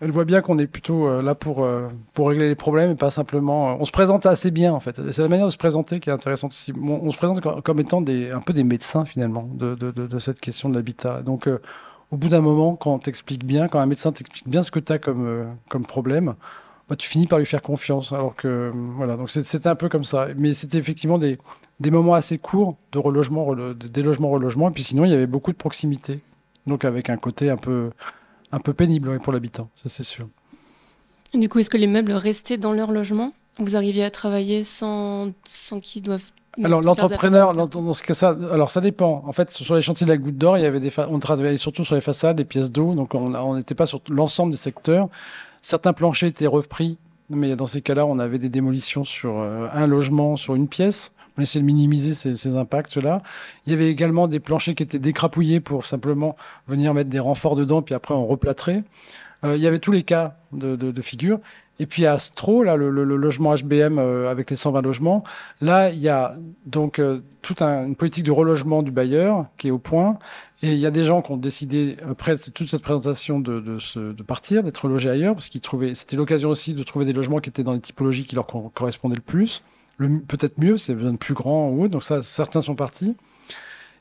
elle voit bien qu'on est plutôt euh, là pour, euh, pour régler les problèmes et pas simplement. Euh, on se présente assez bien en fait. C'est la manière de se présenter qui est intéressante. Si, on, se présente comme étant des, un peu des médecins finalement de, de, de, de cette question de l'habitat. Donc au bout d'un moment, quand on t'explique bien, quand un médecin t'explique bien ce que tu as comme, comme problème, bah, tu finis par lui faire confiance. Alors que, voilà, donc c'était un peu comme ça. Mais c'était effectivement des, des moments assez courts de relogement, délogement, relogement. Et puis sinon, il y avait beaucoup de proximité. Donc avec un côté un peu, un peu pénible pour l'habitant, ça c'est sûr. Du coup, est-ce que les meubles restaient dans leur logement Vous arriviez à travailler sans, sans qu'ils doivent alors l'entrepreneur, dans ce cas ça, alors ça dépend. En fait, sur les chantiers de la Goutte d'Or, il y avait des, on travaillait surtout sur les façades, les pièces d'eau, donc on n'était pas sur l'ensemble des secteurs. Certains planchers étaient repris, mais dans ces cas-là, on avait des démolitions sur euh, un logement, sur une pièce. On essayait de minimiser ces, impacts-là. Il y avait également des planchers qui étaient décrapouillés pour simplement venir mettre des renforts dedans, puis après on replâtrait. Euh, il y avait tous les cas de, figure. Et puis à Astro, là, le, logement HBM euh, avec les 120 logements, là, il y a donc toute une politique de relogement du bailleur qui est au point. Et il y a des gens qui ont décidé, après euh, toute cette présentation, de, partir, d'être logés ailleurs, parce qu'ils trouvaient, c'était l'occasion aussi de trouver des logements qui étaient dans les typologies qui leur correspondaient le plus, le, peut-être mieux, c'est besoin de plus grand ou autre, donc ça, certains sont partis.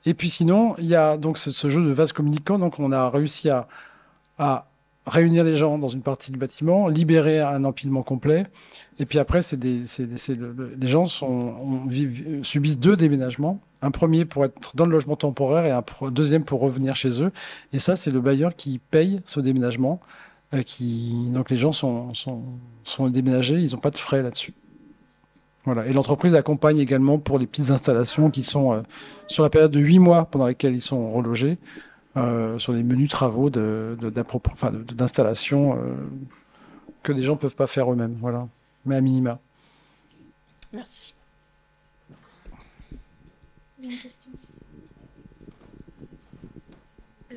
Et puis sinon, il y a donc ce, jeu de vase communicant, donc on a réussi à, réunir les gens dans une partie du bâtiment, libérer un empilement complet. Et puis après, c'est les gens sont, subissent deux déménagements un premier pour être dans le logement temporaire et un deuxième pour revenir chez eux. Et ça, c'est le bailleur qui paye ce déménagement. Euh, qui... Donc les gens sont, sont, déménagés, ils n'ont pas de frais là-dessus. Voilà. Et l'entreprise accompagne également pour les petites installations qui sont euh, sur la période de huit mois pendant laquelle ils sont relogés, euh, sur les menus travaux d'installation que les gens ne peuvent pas faire eux-mêmes. Voilà. Mais à minima. Merci. Euh,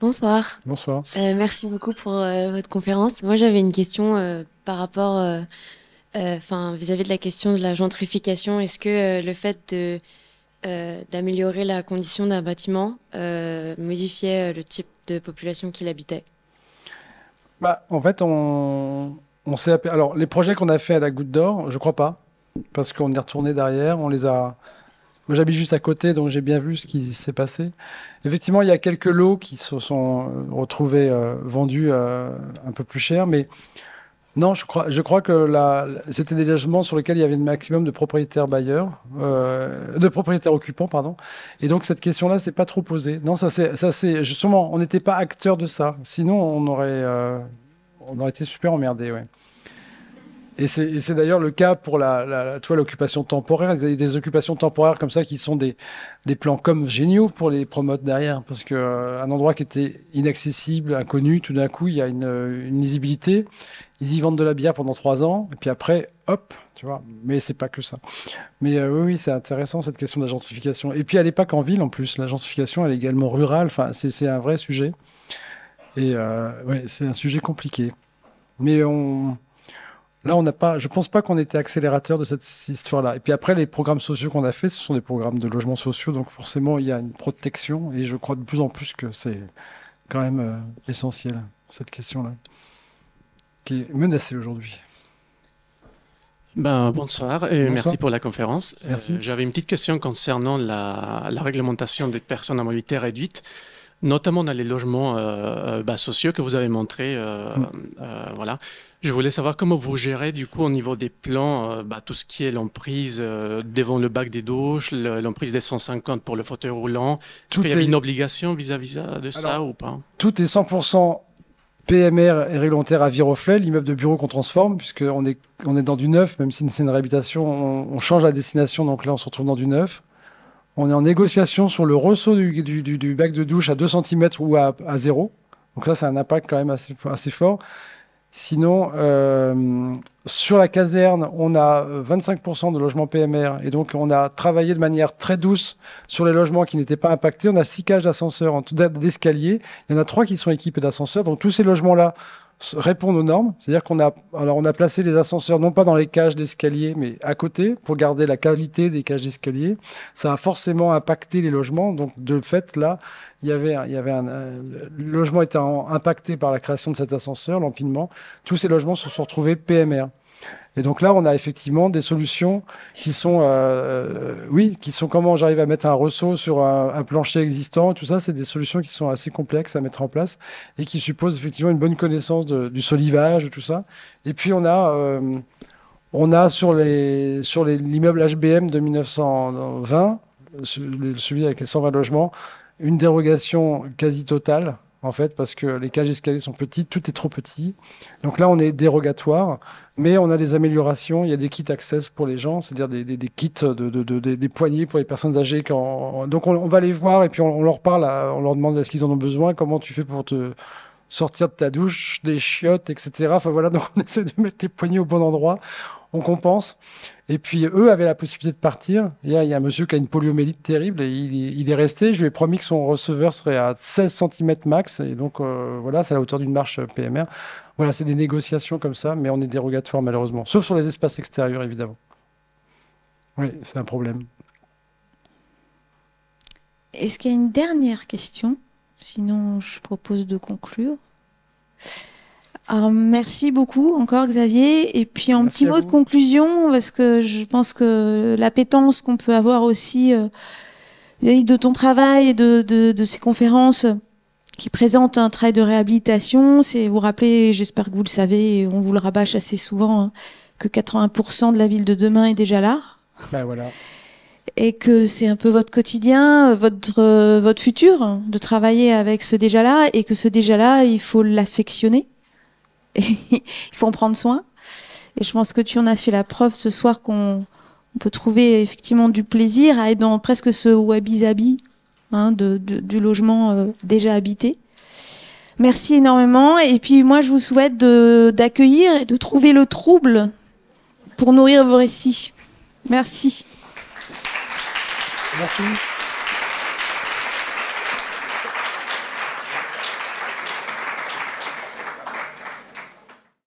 Bonsoir. Bonsoir. Euh, merci beaucoup pour euh, votre conférence. Moi, j'avais une question par rapport, enfin, vis-à-vis de la question de la gentrification. Est-ce que le fait de d'améliorer la condition d'un bâtiment modifiait le type de population qu'il habitait bah, en fait, on, on Alors, les projets qu'on a fait à la Goutte d'Or, je crois pas parce qu'on est retourné derrière, on les a. Moi, j'habite juste à côté, donc j'ai bien vu ce qui s'est passé. Effectivement, il y a quelques lots qui se sont euh, retrouvés euh, vendus euh, un peu plus cher, mais non, je crois, je crois que c'était des logements sur lesquels il y avait un maximum de propriétaires bailleurs, de propriétaires occupants, pardon. Et donc cette question-là, c'est pas trop posée. Non, ça c'est, ça c'est justement, on n'était pas acteur de ça. Sinon, on aurait, on aurait été super emmerdé, ouais. Et c'est d'ailleurs le cas pour la, la toi l'occupation temporaire. Il y a des occupations temporaires comme ça qui sont des, plans comme géniaux pour les promotes derrière, parce que euh, un endroit qui était inaccessible, inconnu, tout d'un coup il y a euh, une, lisibilité. Ils y vendent de la bière pendant trois ans, et puis après, hop, tu vois. Mais c'est pas que ça. Mais euh, oui, c'est intéressant cette question de la gentrification. Et puis elle n'est pas qu'en ville en plus. La gentrification, elle est également rurale. Enfin, c'est un vrai sujet. Et ouais, c'est un sujet compliqué. Mais on Là, on n'a pas, je pense pas qu'on était accélérateur de cette histoire-là. Et puis après, les programmes sociaux qu'on a faits, ce sont des programmes de logements sociaux, donc forcément, il y a une protection. Et je crois de plus en plus que c'est quand même euh, essentiel cette question-là, qui est menacée aujourd'hui. Ben, bonsoir et merci pour la conférence. Euh, j'avais une petite question concernant la, réglementation des personnes à mobilité réduite notamment dans les logements euh, euh, bah, sociaux que vous avez montrés. Euh, mm. voilà. Je voulais savoir comment vous gérez du coup au niveau des plans bah, tout ce qui est l'emprise devant le bac des douches, l'emprise des 150 pour le fauteuil roulant. Est-ce qu'il y a une obligation vis-à-vis de ça ou pas Tout est 100% PMR et réglementaire à Viroflay, l'immeuble de bureau qu'on transforme, puisqu'on est, on est dans du neuf, même si c'est une réhabilitation, on change la destination, donc là on se retrouve dans du neuf. On est en négociation sur le ressaut du, bac de douche à 2 cm ou à, 0. Donc ça, c'est un impact quand même assez, fort. Sinon, euh, sur la caserne, on a 25% de logements PMR et donc on a travaillé de manière très douce sur les logements qui n'étaient pas impactés. On a six cages d'ascenseurs, en tout d'escaliers. Il y en a trois qui sont équipés d'ascenseurs. Donc tous ces logements-là, répondent aux normes. C'est-à-dire qu'on a, alors on a placé les ascenseurs non pas dans les cages d'escalier, mais à côté pour garder la qualité des cages d'escalier. Ça a forcément impacté les logements. Donc, de fait, là, il y avait, il y avait un, euh, le logement était impacté par la création de cet ascenseur, l'empilement. Tous ces logements se sont retrouvés PMR. Et donc là, on a effectivement des solutions qui sont, euh, euh, oui, qui sont comment j'arrive à mettre un ressaut sur un, plancher existant, tout ça, c'est des solutions qui sont assez complexes à mettre en place et qui supposent effectivement une bonne connaissance du solivage, tout ça. Et puis on a, euh, on a sur les sur l'immeuble HBM de 1920, celui avec les 120 logements, une dérogation quasi totale en fait, parce que les cages escaliers sont petites, tout est trop petit. Donc là, on est dérogatoire, mais on a des améliorations. Il y a des kits access pour les gens, c'est-à-dire des, kits, de, des, poignées pour les personnes âgées. Donc on, va les voir et puis on, leur parle, on leur demande est-ce qu'ils en ont besoin, comment tu fais pour te sortir de ta douche, des chiottes, etc. Enfin voilà, donc on essaie de mettre les poignées au bon endroit, on compense. Et puis eux avaient la possibilité de partir. Il y, a, un monsieur qui a une poliomélite terrible et il, est resté. Je lui ai promis que son receveur serait à 16 cm max. Et donc euh, voilà, c'est la hauteur d'une marche euh, PMR. Voilà, c'est des négociations comme ça, mais on est dérogatoire malheureusement. Sauf sur les espaces extérieurs, évidemment. Oui, c'est un problème. Est-ce qu'il y a une dernière question Sinon, je propose de conclure. Alors, ah, merci beaucoup encore Xavier. Et puis un petit mot de conclusion, parce que je pense que l'appétence qu'on peut avoir aussi euh, de ton travail et de, de, de, ces conférences qui présentent un travail de réhabilitation, c'est vous rappeler, j'espère que vous le savez, on vous le rabâche assez souvent, hein, que 80% de la ville de demain est déjà là. Ben voilà. Et que c'est un peu votre quotidien, votre, euh, votre futur, hein, de travailler avec ce déjà-là, et que ce déjà-là, il faut l'affectionner. il faut en prendre soin. Et je pense que tu en as fait la preuve ce soir qu'on peut trouver effectivement du plaisir à être dans presque ce wabi-sabi hein, de, du logement euh, déjà habité. Merci énormément. Et puis moi, je vous souhaite d'accueillir et de trouver le trouble pour nourrir vos récits. Merci.